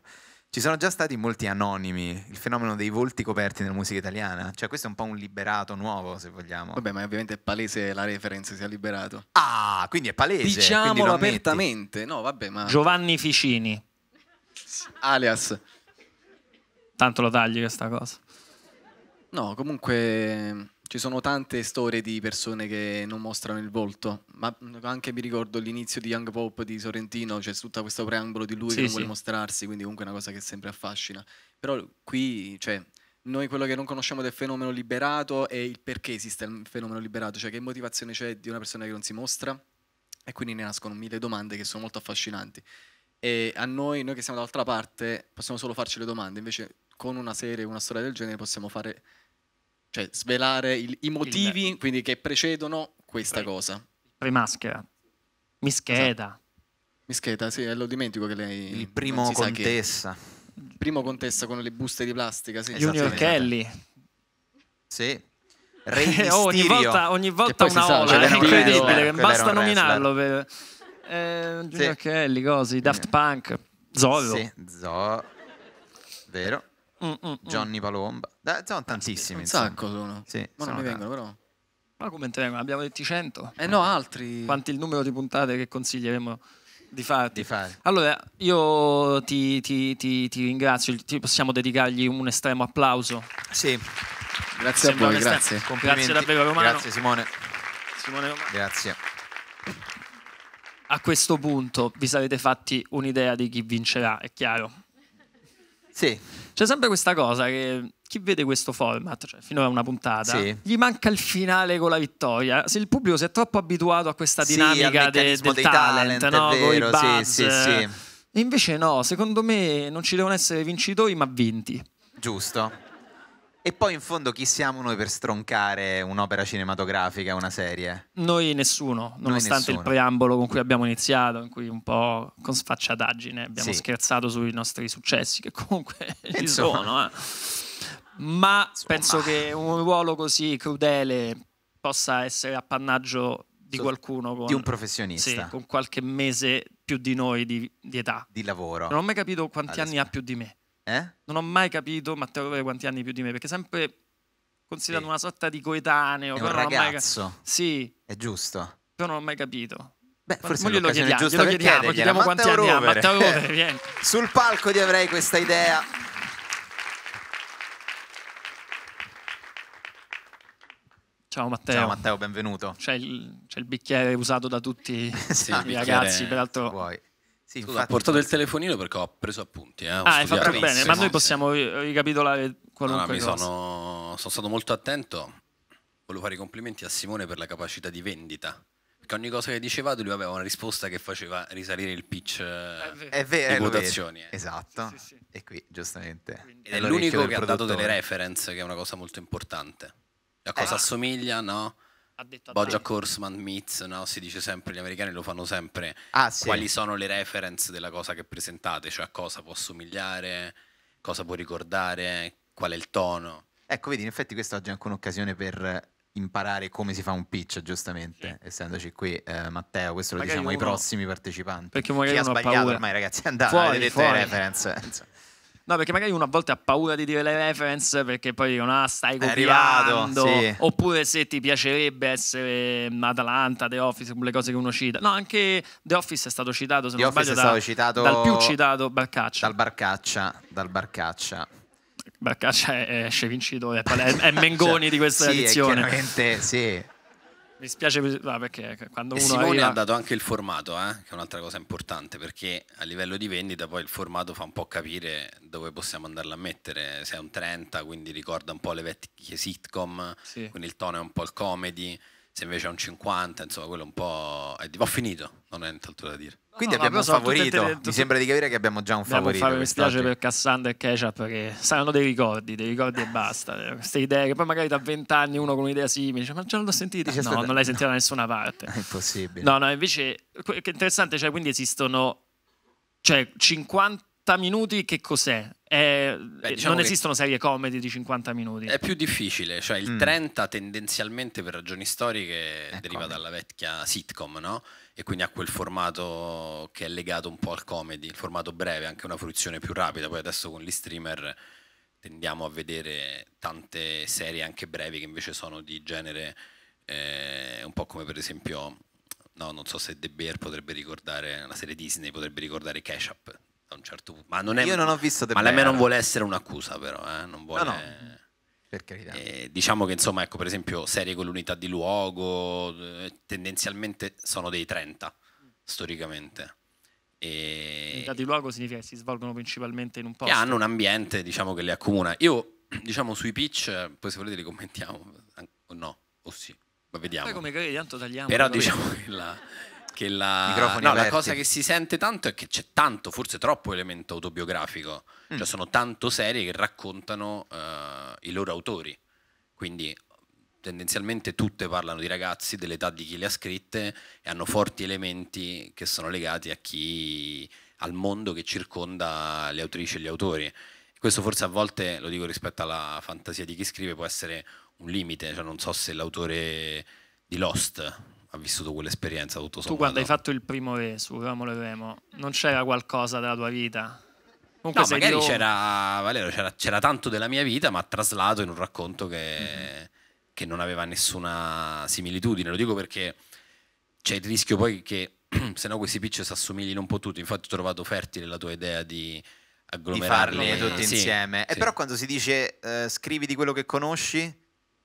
Ci sono già stati molti anonimi, il fenomeno dei volti coperti nella musica italiana, cioè questo è un po' un liberato nuovo se vogliamo. Vabbè ma ovviamente è palese la reference è liberato. Ah, quindi è palese. Diciamolo apertamente, no vabbè ma... Giovanni Ficini. Alias. Tanto lo tagli questa cosa. No, comunque ci sono tante storie di persone che non mostrano il volto, ma anche mi ricordo l'inizio di Young Pop di Sorrentino, c'è tutto questo preambolo di lui sì, che non sì. vuole mostrarsi, quindi comunque è una cosa che sempre affascina. Però qui, cioè, noi quello che non conosciamo del fenomeno liberato è il perché esiste il fenomeno liberato, cioè che motivazione c'è di una persona che non si mostra e quindi ne nascono mille domande che sono molto affascinanti. E a noi, noi che siamo dall'altra parte, possiamo solo farci le domande, invece con una serie, una storia del genere possiamo fare cioè, svelare il, i motivi il, quindi, che precedono questa pre, cosa. Premaschera. Mischeda. Esatto. Mischeda, sì, eh, lo dimentico che lei... Il primo contessa. Il Primo contessa con le buste di plastica, sì. Junior Kelly. Sì. [LAUGHS] Re oh, eh, ogni volta, ogni volta una sa, ola, è cioè, eh, incredibile, basta nominarlo. Per... Eh, Junior sì. Kelly, così, Daft Punk, Zorro. Sì, Zorro. Vero. Mm, mm mm Johnny Palomba. Da, sono ah, tantissimi. Un sacco insomma. sono. Sì, Ma sono non mi vengono però. Ma come te ne abbiamo detti 100? Eh no, altri. Quanti il numero di puntate che consiglieremo di farti? Di fare. Allora, io ti, ti, ti, ti ringrazio, possiamo dedicargli un estremo applauso. Sì. Grazie Sembra a voi, grazie. Grazie davvero Romano. Grazie Simone. Simone Romano. Grazie. A questo punto vi sarete fatti un'idea di chi vincerà, è chiaro? Sì. C'è sempre questa cosa che chi vede questo format, cioè fino a una puntata, sì. gli manca il finale con la vittoria. Se il pubblico si è troppo abituato a questa dinamica sì, de, del talent, talent no? Vero, con i sì, buzz, invece no, secondo me non ci devono essere vincitori ma vinti. Giusto. E poi in fondo chi siamo noi per stroncare un'opera cinematografica, una serie? Noi nessuno, nonostante nessuno. il preambolo con cui abbiamo iniziato, in cui un po' con sfacciataggine abbiamo sì. scherzato sui nostri successi, che comunque [LAUGHS] Insomma. ci sono. Eh. Ma Insomma. penso che un ruolo così crudele possa essere appannaggio di qualcuno con, di un professionista sì, con qualche mese più di noi di, di età di lavoro non ho mai capito quanti Adesso. anni ha più di me eh? Non ho mai capito Matteo aveva quanti anni più di me, perché sempre considerato sì. una sorta di coetaneo. È un ragazzo. Mai... Sì. È giusto. Però non ho mai capito. Beh, forse glielo chiediamo, glielo chiediamo, chiediamo quanti Matteo anni ha. Matteo Rovere, [LAUGHS] vieni. Sul palco di Avrei questa idea. Ciao Matteo. Ciao Matteo, benvenuto. C'è il, il, bicchiere usato da tutti [LAUGHS] sì, i ragazzi, peraltro. Vuoi. Sì, Scusa, infatti, ho portato il telefonino perché ho preso appunti. Eh, ho ah, hai fatto bene, ma noi possiamo ricapitolare qualunque no, no, sono, sono stato molto attento. Volevo fare i complimenti a Simone per la capacità di vendita perché ogni cosa che dicevate lui aveva una risposta che faceva risalire il pitch è vero, eh, di votazioni. Vero. Eh. Esatto, sì, sì, sì. e qui giustamente. Quindi. è l'unico che ha dato delle reference, che è una cosa molto importante. A cosa eh. assomiglia, no? ha detto Bojack Horseman Meets, no? si dice sempre, gli americani lo fanno sempre, ah, sì. quali sono le reference della cosa che presentate, cioè a cosa può somigliare, cosa può ricordare, qual è il tono. Ecco, vedi, in effetti questa oggi è anche un'occasione per imparare come si fa un pitch, giustamente, sì. essendoci qui eh, Matteo, questo magari lo diciamo uno... ai prossimi partecipanti. Perché magari Chi ha sbagliato paura. ormai, ragazzi, è andato, fuori, vedete fuori. le reference. [LAUGHS] No, perché magari uno a volte ha paura di dire le reference perché poi dicono: ah, stai copiando. Sì. Oppure se ti piacerebbe essere mm, Atalanta, The Office, quelle cose che uno cita. No, anche The Office è stato citato, se The non Office sbaglio, è stato da, citato dal più citato Barcaccia. Dal Barcaccia, dal Barcaccia. Barcaccia esce vincitore, è, è Mengoni [LAUGHS] cioè, di questa sì, edizione. Chiaramente, sì. Mi spiace no, perché quando uno Simone arriva... ha dato anche il formato, eh, che è un'altra cosa importante, perché a livello di vendita poi il formato fa un po' capire dove possiamo andarlo a mettere. Se è un 30, quindi ricorda un po' le vecchie sitcom, sì. quindi il tono è un po' il comedy. Se invece è un 50, insomma, quello un po'... È di... Ho finito, non è nient'altro da dire. Quindi no, abbiamo un so, favorito. Le... Mi sembra di capire che abbiamo già un favorito. Fare, mi spiace per Cassandra e Ketchup che saranno dei ricordi, dei ricordi e basta. Queste idee che poi magari da vent'anni uno con un'idea simile dice ma già l'ho sentita. no, stata... non l'hai sentita da nessuna parte. [LAUGHS] È impossibile. No, no, invece è interessante, cioè quindi esistono cioè 50 minuti che cos'è? È, Beh, diciamo non esistono serie comedy di 50 minuti. È più difficile, cioè il mm. 30 tendenzialmente per ragioni storiche è deriva comedy. dalla vecchia sitcom, no? e quindi ha quel formato che è legato un po' al comedy, il formato breve, anche una fruizione più rapida. Poi adesso con gli streamer tendiamo a vedere tante serie anche brevi che invece sono di genere eh, un po' come per esempio, no, non so se The Bear potrebbe ricordare, la serie Disney potrebbe ricordare Cash Up, un certo punto. Ma non è, Io non ho visto The ma Bear. Ma a me non vuole essere un'accusa però, eh, non vuole... No, no per carità. Eh, diciamo che insomma, ecco, per esempio, serie con l'unità di luogo eh, tendenzialmente sono dei 30 storicamente. E... L'unità di luogo significa che si svolgono principalmente in un posto. E hanno un ambiente, diciamo, che le accomuna. Io, diciamo, sui pitch, poi se volete li commentiamo o no, o sì, ma vediamo. Poi come credi, tanto tagliamo. Però diciamo che la che la, no, la, cosa che si sente tanto è che c'è tanto, forse troppo elemento autobiografico, cioè, mm. cioè sono tanto serie che raccontano uh, i loro autori, quindi tendenzialmente tutte parlano di ragazzi, dell'età di chi le ha scritte e hanno forti elementi che sono legati a chi, al mondo che circonda le autrici e gli autori. Questo forse a volte, lo dico rispetto alla fantasia di chi scrive, può essere un limite, cioè non so se l'autore di Lost ha vissuto quell'esperienza tutto sommato. Tu quando hai fatto il primo re su Romolo e Remo, non c'era qualcosa della tua vita? Comunque no, magari c'era, io... tanto della mia vita, ma traslato in un racconto che, mm -hmm. che non aveva nessuna similitudine. Lo dico perché c'è il rischio poi che [CLEARS THROAT] se no questi pitch si assomiglino un po' tutti. Infatti ho trovato fertile la tua idea di agglomerarli tutti eh, sì, insieme. Sì. E però quando si dice eh, scrivi di quello che conosci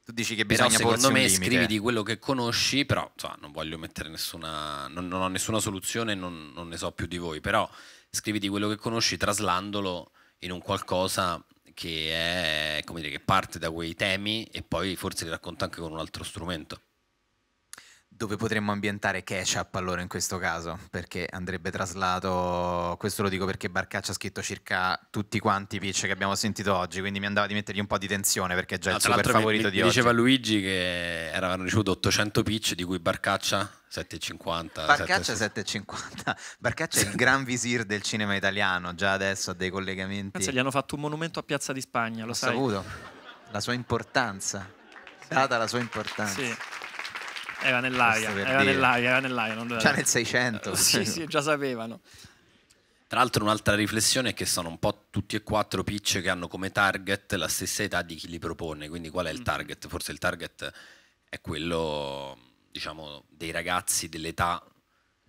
tu dici che bisogna però, secondo me scrivi di quello che conosci, però so, non voglio mettere nessuna. Non, non ho nessuna soluzione, non, non, ne so più di voi. Però scrivi di quello che conosci traslandolo in un qualcosa che è come dire che parte da quei temi e poi forse li racconta anche con un altro strumento dove potremmo ambientare ketchup allora in questo caso, perché andrebbe traslato, questo lo dico perché Barcaccia ha scritto circa tutti quanti i pitch che abbiamo sentito oggi, quindi mi andava di mettergli un po' di tensione perché è già no, il super favorito mi, di mi oggi. Diceva Luigi che avevano ricevuto 800 pitch di cui Barcaccia 7,50. Barcaccia 7,50. Barcaccia è il gran visir del cinema italiano, già adesso ha dei collegamenti. Pensa, gli hanno fatto un monumento a Piazza di Spagna, lo Ho sai. saputo, la sua importanza, sì. data la sua importanza. Sì. Era nell'aria, era, dire. nell'aria era nell'aria. Non Già nel 600. [LAUGHS] sì, sì, già sapevano. Tra l'altro un'altra riflessione è che sono un po' tutti e quattro pitch che hanno come target la stessa età di chi li propone, quindi qual è il mm. target? Forse il target è quello, diciamo, dei ragazzi dell'età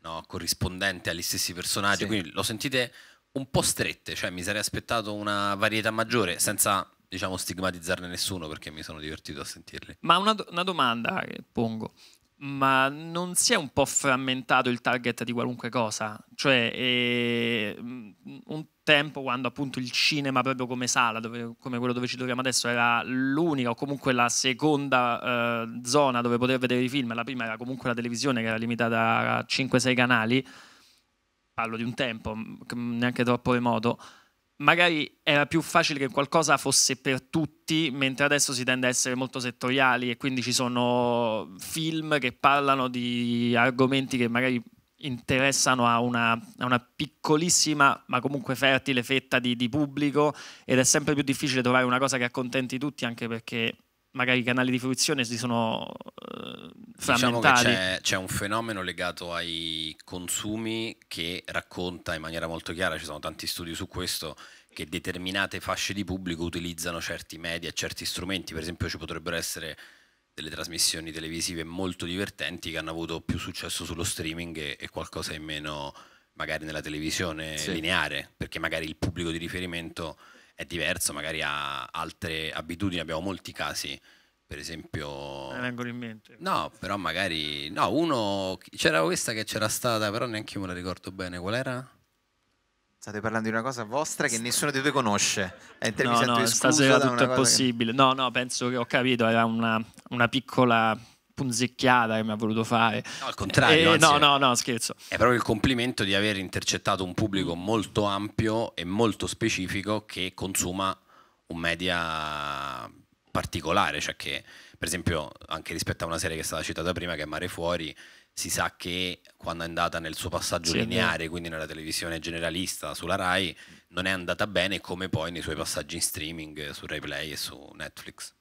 no, corrispondente agli stessi personaggi, sì. quindi lo sentite un po' strette, cioè mi sarei aspettato una varietà maggiore senza diciamo stigmatizzarne nessuno perché mi sono divertito a sentirli. Ma una, do- una domanda che pongo, ma non si è un po' frammentato il target di qualunque cosa. Cioè, eh, un tempo quando appunto il cinema proprio come sala, dove, come quello dove ci troviamo adesso, era l'unica o comunque la seconda eh, zona dove poter vedere i film, la prima era comunque la televisione che era limitata a 5-6 canali, parlo di un tempo, mm, mm, neanche troppo remoto, magari era più facile che qualcosa fosse per tutti, mentre adesso si tende a essere molto settoriali e quindi ci sono film che parlano di argomenti che magari interessano a una, a una piccolissima ma comunque fertile fetta di, di pubblico ed è sempre più difficile trovare una cosa che accontenti tutti anche perché magari i canali di fruizione si sono eh, diciamo frammentati. Diciamo c'è, c'è, un fenomeno legato ai consumi che racconta in maniera molto chiara, ci sono tanti studi su questo, che determinate fasce di pubblico utilizzano certi media certi strumenti, per esempio ci potrebbero essere delle trasmissioni televisive molto divertenti che hanno avuto più successo sullo streaming e, e qualcosa in meno magari nella televisione sì. lineare, perché magari il pubblico di riferimento è diverso, magari ha altre abitudini, abbiamo molti casi per esempio... Non vengono in mente. No, però magari... No, uno... C'era questa che c'era stata, però neanche io me la ricordo bene. Qual era? State parlando di una cosa vostra che nessuno di voi conosce. È eh, no, no, stasera tutto è possibile. Che... No, no, penso che ho capito, era una, una piccola punzecchiata che mi ha voluto fare. No, al contrario. Eh, anzi, no, no, no, scherzo. È proprio il complimento di aver intercettato un pubblico molto ampio e molto specifico che consuma un media particolare, cioè che per esempio anche rispetto a una serie che è stata citata prima che è Mare Fuori, si sa che quando è andata nel suo passaggio sì, lineare, quindi nella televisione generalista sulla Rai, non è andata bene come poi nei suoi passaggi in streaming su Rai Play e su Netflix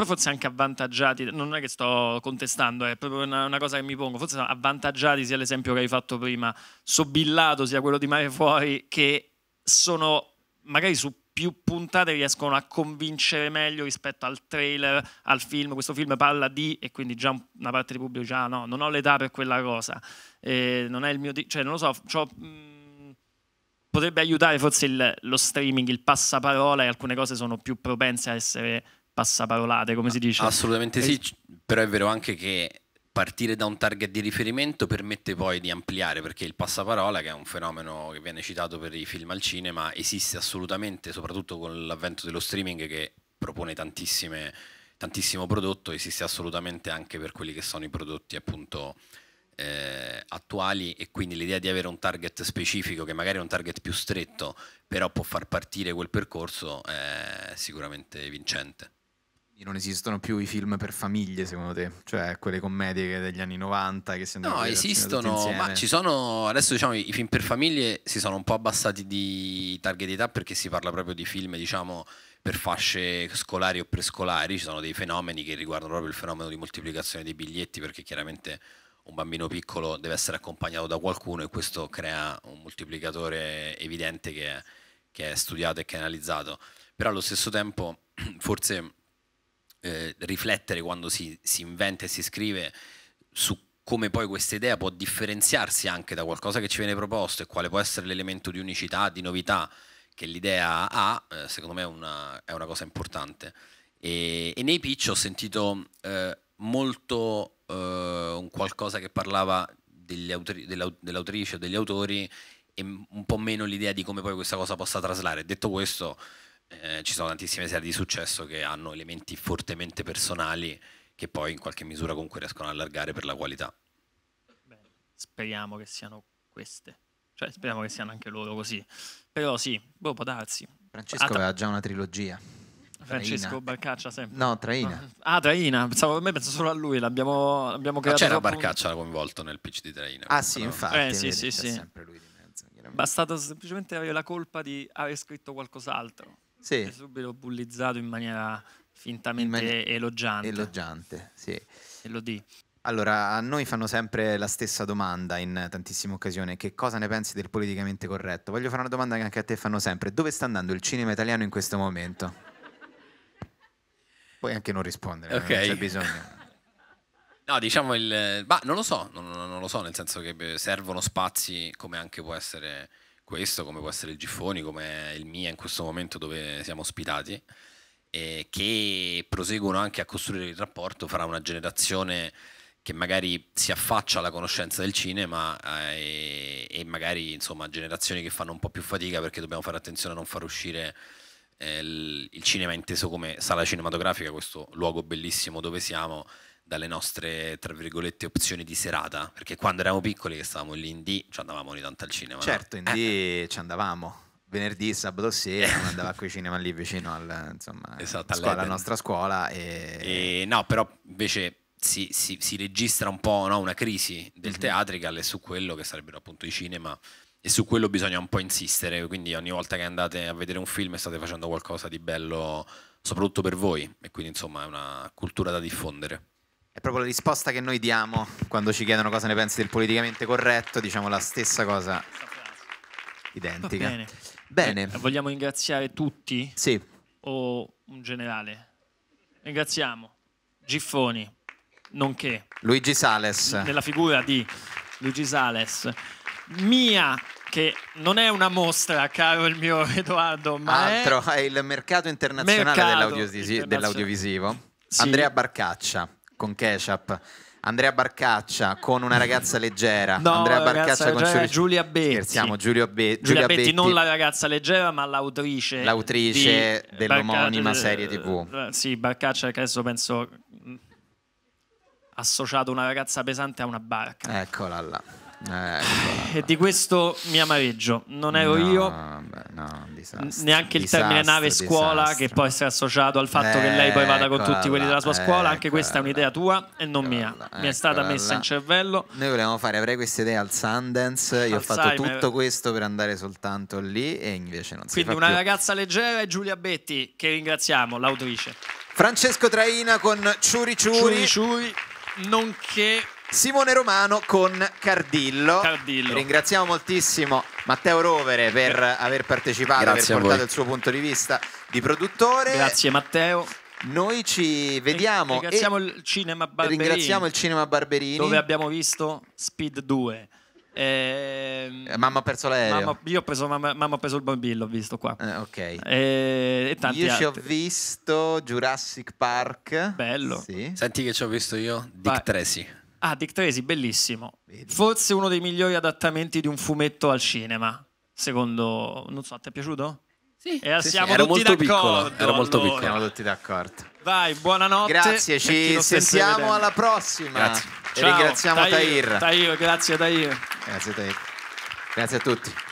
però forse anche avvantaggiati, non è che sto contestando, è proprio una, una cosa che mi pongo, forse avvantaggiati sia l'esempio che hai fatto prima, sobillato sia quello di Mare Fuori, che sono magari su più puntate riescono a convincere meglio rispetto al trailer, al film. Questo film parla di, e quindi già una parte di pubblico dice: Ah, no, non ho l'età per quella cosa, eh, non è il mio. cioè, non lo so. Cioè, mh, potrebbe aiutare forse il, lo streaming, il passaparola, e alcune cose sono più propense a essere passaparolate, come si dice. Assolutamente sì, però è vero anche che partire da un target di riferimento permette poi di ampliare, perché il passaparola, che è un fenomeno che viene citato per i film al cinema, esiste assolutamente, soprattutto con l'avvento dello streaming che propone tantissimo prodotto, esiste assolutamente anche per quelli che sono i prodotti appunto eh, attuali e quindi l'idea di avere un target specifico, che magari è un target più stretto, però può far partire quel percorso, è eh, sicuramente vincente non esistono più i film per famiglie, secondo te? Cioè, quelle commedie degli anni 90 che si andavano No, esistono, ma ci sono adesso diciamo i film per famiglie si sono un po' abbassati di target età perché si parla proprio di film, diciamo, per fasce scolari o prescolari, ci sono dei fenomeni che riguardano proprio il fenomeno di moltiplicazione dei biglietti perché chiaramente un bambino piccolo deve essere accompagnato da qualcuno e questo crea un moltiplicatore evidente che è, che è studiato e che è analizzato. Però allo stesso tempo [CLEARS THROAT] forse eh, riflettere quando si, si, inventa e si scrive su come poi questa idea può differenziarsi anche da qualcosa che ci viene proposto e quale può essere l'elemento di unicità, di novità che l'idea ha, eh, secondo me è una, è una, cosa importante. E, e nei pitch ho sentito eh, molto eh, un qualcosa che parlava autori, dell'aut- dell'autrice o degli autori e un po' meno l'idea di come poi questa cosa possa traslare. Detto questo, eh, ci sono tantissime serie di successo che hanno elementi fortemente personali che poi in qualche misura comunque riescono a allargare per la qualità. Beh, speriamo che siano queste. Cioè, speriamo che siano anche loro così. Però sì, boh, può darsi. Francesco At- aveva già una trilogia. Francesco Traina. Barcaccia sempre. No, Traina. Ah, Traina. Pensavo, a me penso solo a lui. L'abbiamo, l'abbiamo creato. c'era troppo... Barcaccia coinvolto nel pitch di Traina. Ah, sì, però... infatti. Eh, sì, sì, sì. Mezzo, Bastato semplicemente avere la colpa di aver scritto qualcos'altro sì. è subito bullizzato in maniera fintamente in mani- elogiante. Elogiante, sì. Elodie. Allora, a noi fanno sempre la stessa domanda in tantissime occasioni, che cosa ne pensi del politicamente corretto? Voglio fare una domanda che anche a te fanno sempre, dove sta andando il cinema italiano in questo momento? Puoi anche non rispondere, okay. non c'è bisogno. No, diciamo il... Ma non lo so, non, non, lo so, nel senso che servono spazi come anche può essere questo, come può essere il Giffoni, come il Mia in questo momento dove siamo ospitati, eh, che proseguono anche a costruire il rapporto fra una generazione che magari si affaccia alla conoscenza del cinema eh, e magari insomma generazioni che fanno un po' più fatica perché dobbiamo fare attenzione a non far uscire eh, il cinema inteso come sala cinematografica, questo luogo bellissimo dove siamo, dalle nostre, tra virgolette, opzioni di serata, perché quando eravamo piccoli che stavamo lì in D, ci andavamo ogni tanto al cinema. Certo, no? in eh. D eh. ci andavamo. Venerdì, sabato sera, andava a quei cinema lì vicino al, insomma, esatto, scuola, alla nostra scuola. E... e... no, però invece si, si, si registra un po' no, una crisi del mm -hmm. teatrical e su quello che sarebbero appunto i cinema e su quello bisogna un po' insistere, quindi ogni volta che andate a vedere un film state facendo qualcosa di bello soprattutto per voi e quindi insomma è una cultura da diffondere. È proprio la risposta che noi diamo quando ci chiedono cosa ne pensi del politicamente corretto, diciamo la stessa cosa identica. Va bene. bene. Eh, vogliamo ringraziare tutti? Sì. O un generale? Ringraziamo Giffoni, nonché Luigi Sales. Nella figura di Luigi Sales. Mia che non è una mostra, caro il mio [LAUGHS] Edoardo, ma altro è, è il mercato internazionale mercato dell'audiovisivo. Internazionale. dell'audiovisivo. Sì. Andrea Barcaccia, con ketchup. Andrea Barcaccia con una ragazza leggera. No, Andrea Barcaccia leggera, con Giulia, Giulia Betti. Scherziamo, Giulio Be- Giulia, Giulia Betti, Betti, non la ragazza leggera, ma l'autrice. L'autrice dell'omonima serie eh, TV. Eh, sì, Barcaccia che adesso penso mm, associato una ragazza pesante a una barca. Eccola là. Eh, eh, ecco. E di questo mi amareggio. Non ero no, io, beh, no, neanche il disastro, termine nave scuola, disastro. che può essere associato al fatto eccola, che lei poi vada con eh, tutti quelli della sua scuola. Anche questa è un'idea tua e non mia. Mi è stata messa in cervello. Noi volevamo fare, avrei questa idea al Sundance. Io Alzheimer. ho fatto tutto questo per andare soltanto lì e invece non si Quindi una più. ragazza leggera è Giulia Betti, che ringraziamo, l'autrice. Francesco Traina con Ciuri Ciuri. Ciuri Ciuri, nonché Simone Romano con Cardillo. Cardillo. Ringraziamo moltissimo Matteo Rovere per aver partecipato, Grazie aver portato il suo punto di vista di produttore. Grazie Matteo. Noi ci vediamo. Ringraziamo il Cinema Barberini. Ringraziamo il Cinema Barberini. Dove abbiamo visto Speed 2. Ehm, eh, mamma ha perso l'aereo. Mamma, io ho preso, mamma, mamma ha preso il bambino, ho visto qua. Eh, ok. Eh, e tanti io ci ho visto Jurassic Park. Bello. Sì. Senti che ci ho visto io, Dick Vai. Tracy. Ah, Dick Tracy, bellissimo. Vedi. Forse uno dei migliori adattamenti di un fumetto al cinema. Secondo, non so, ti è piaciuto? Sì, e eh, sì, siamo sì. Ero tutti molto d'accordo. Piccolo. Ero molto allora. piccolo. Siamo tutti d'accordo. Vai, buonanotte. Grazie, ci sentiamo alla prossima. Grazie. Ciao, e ringraziamo Tahir. Tahir, grazie Tahir. Grazie Tahir. Grazie a tutti.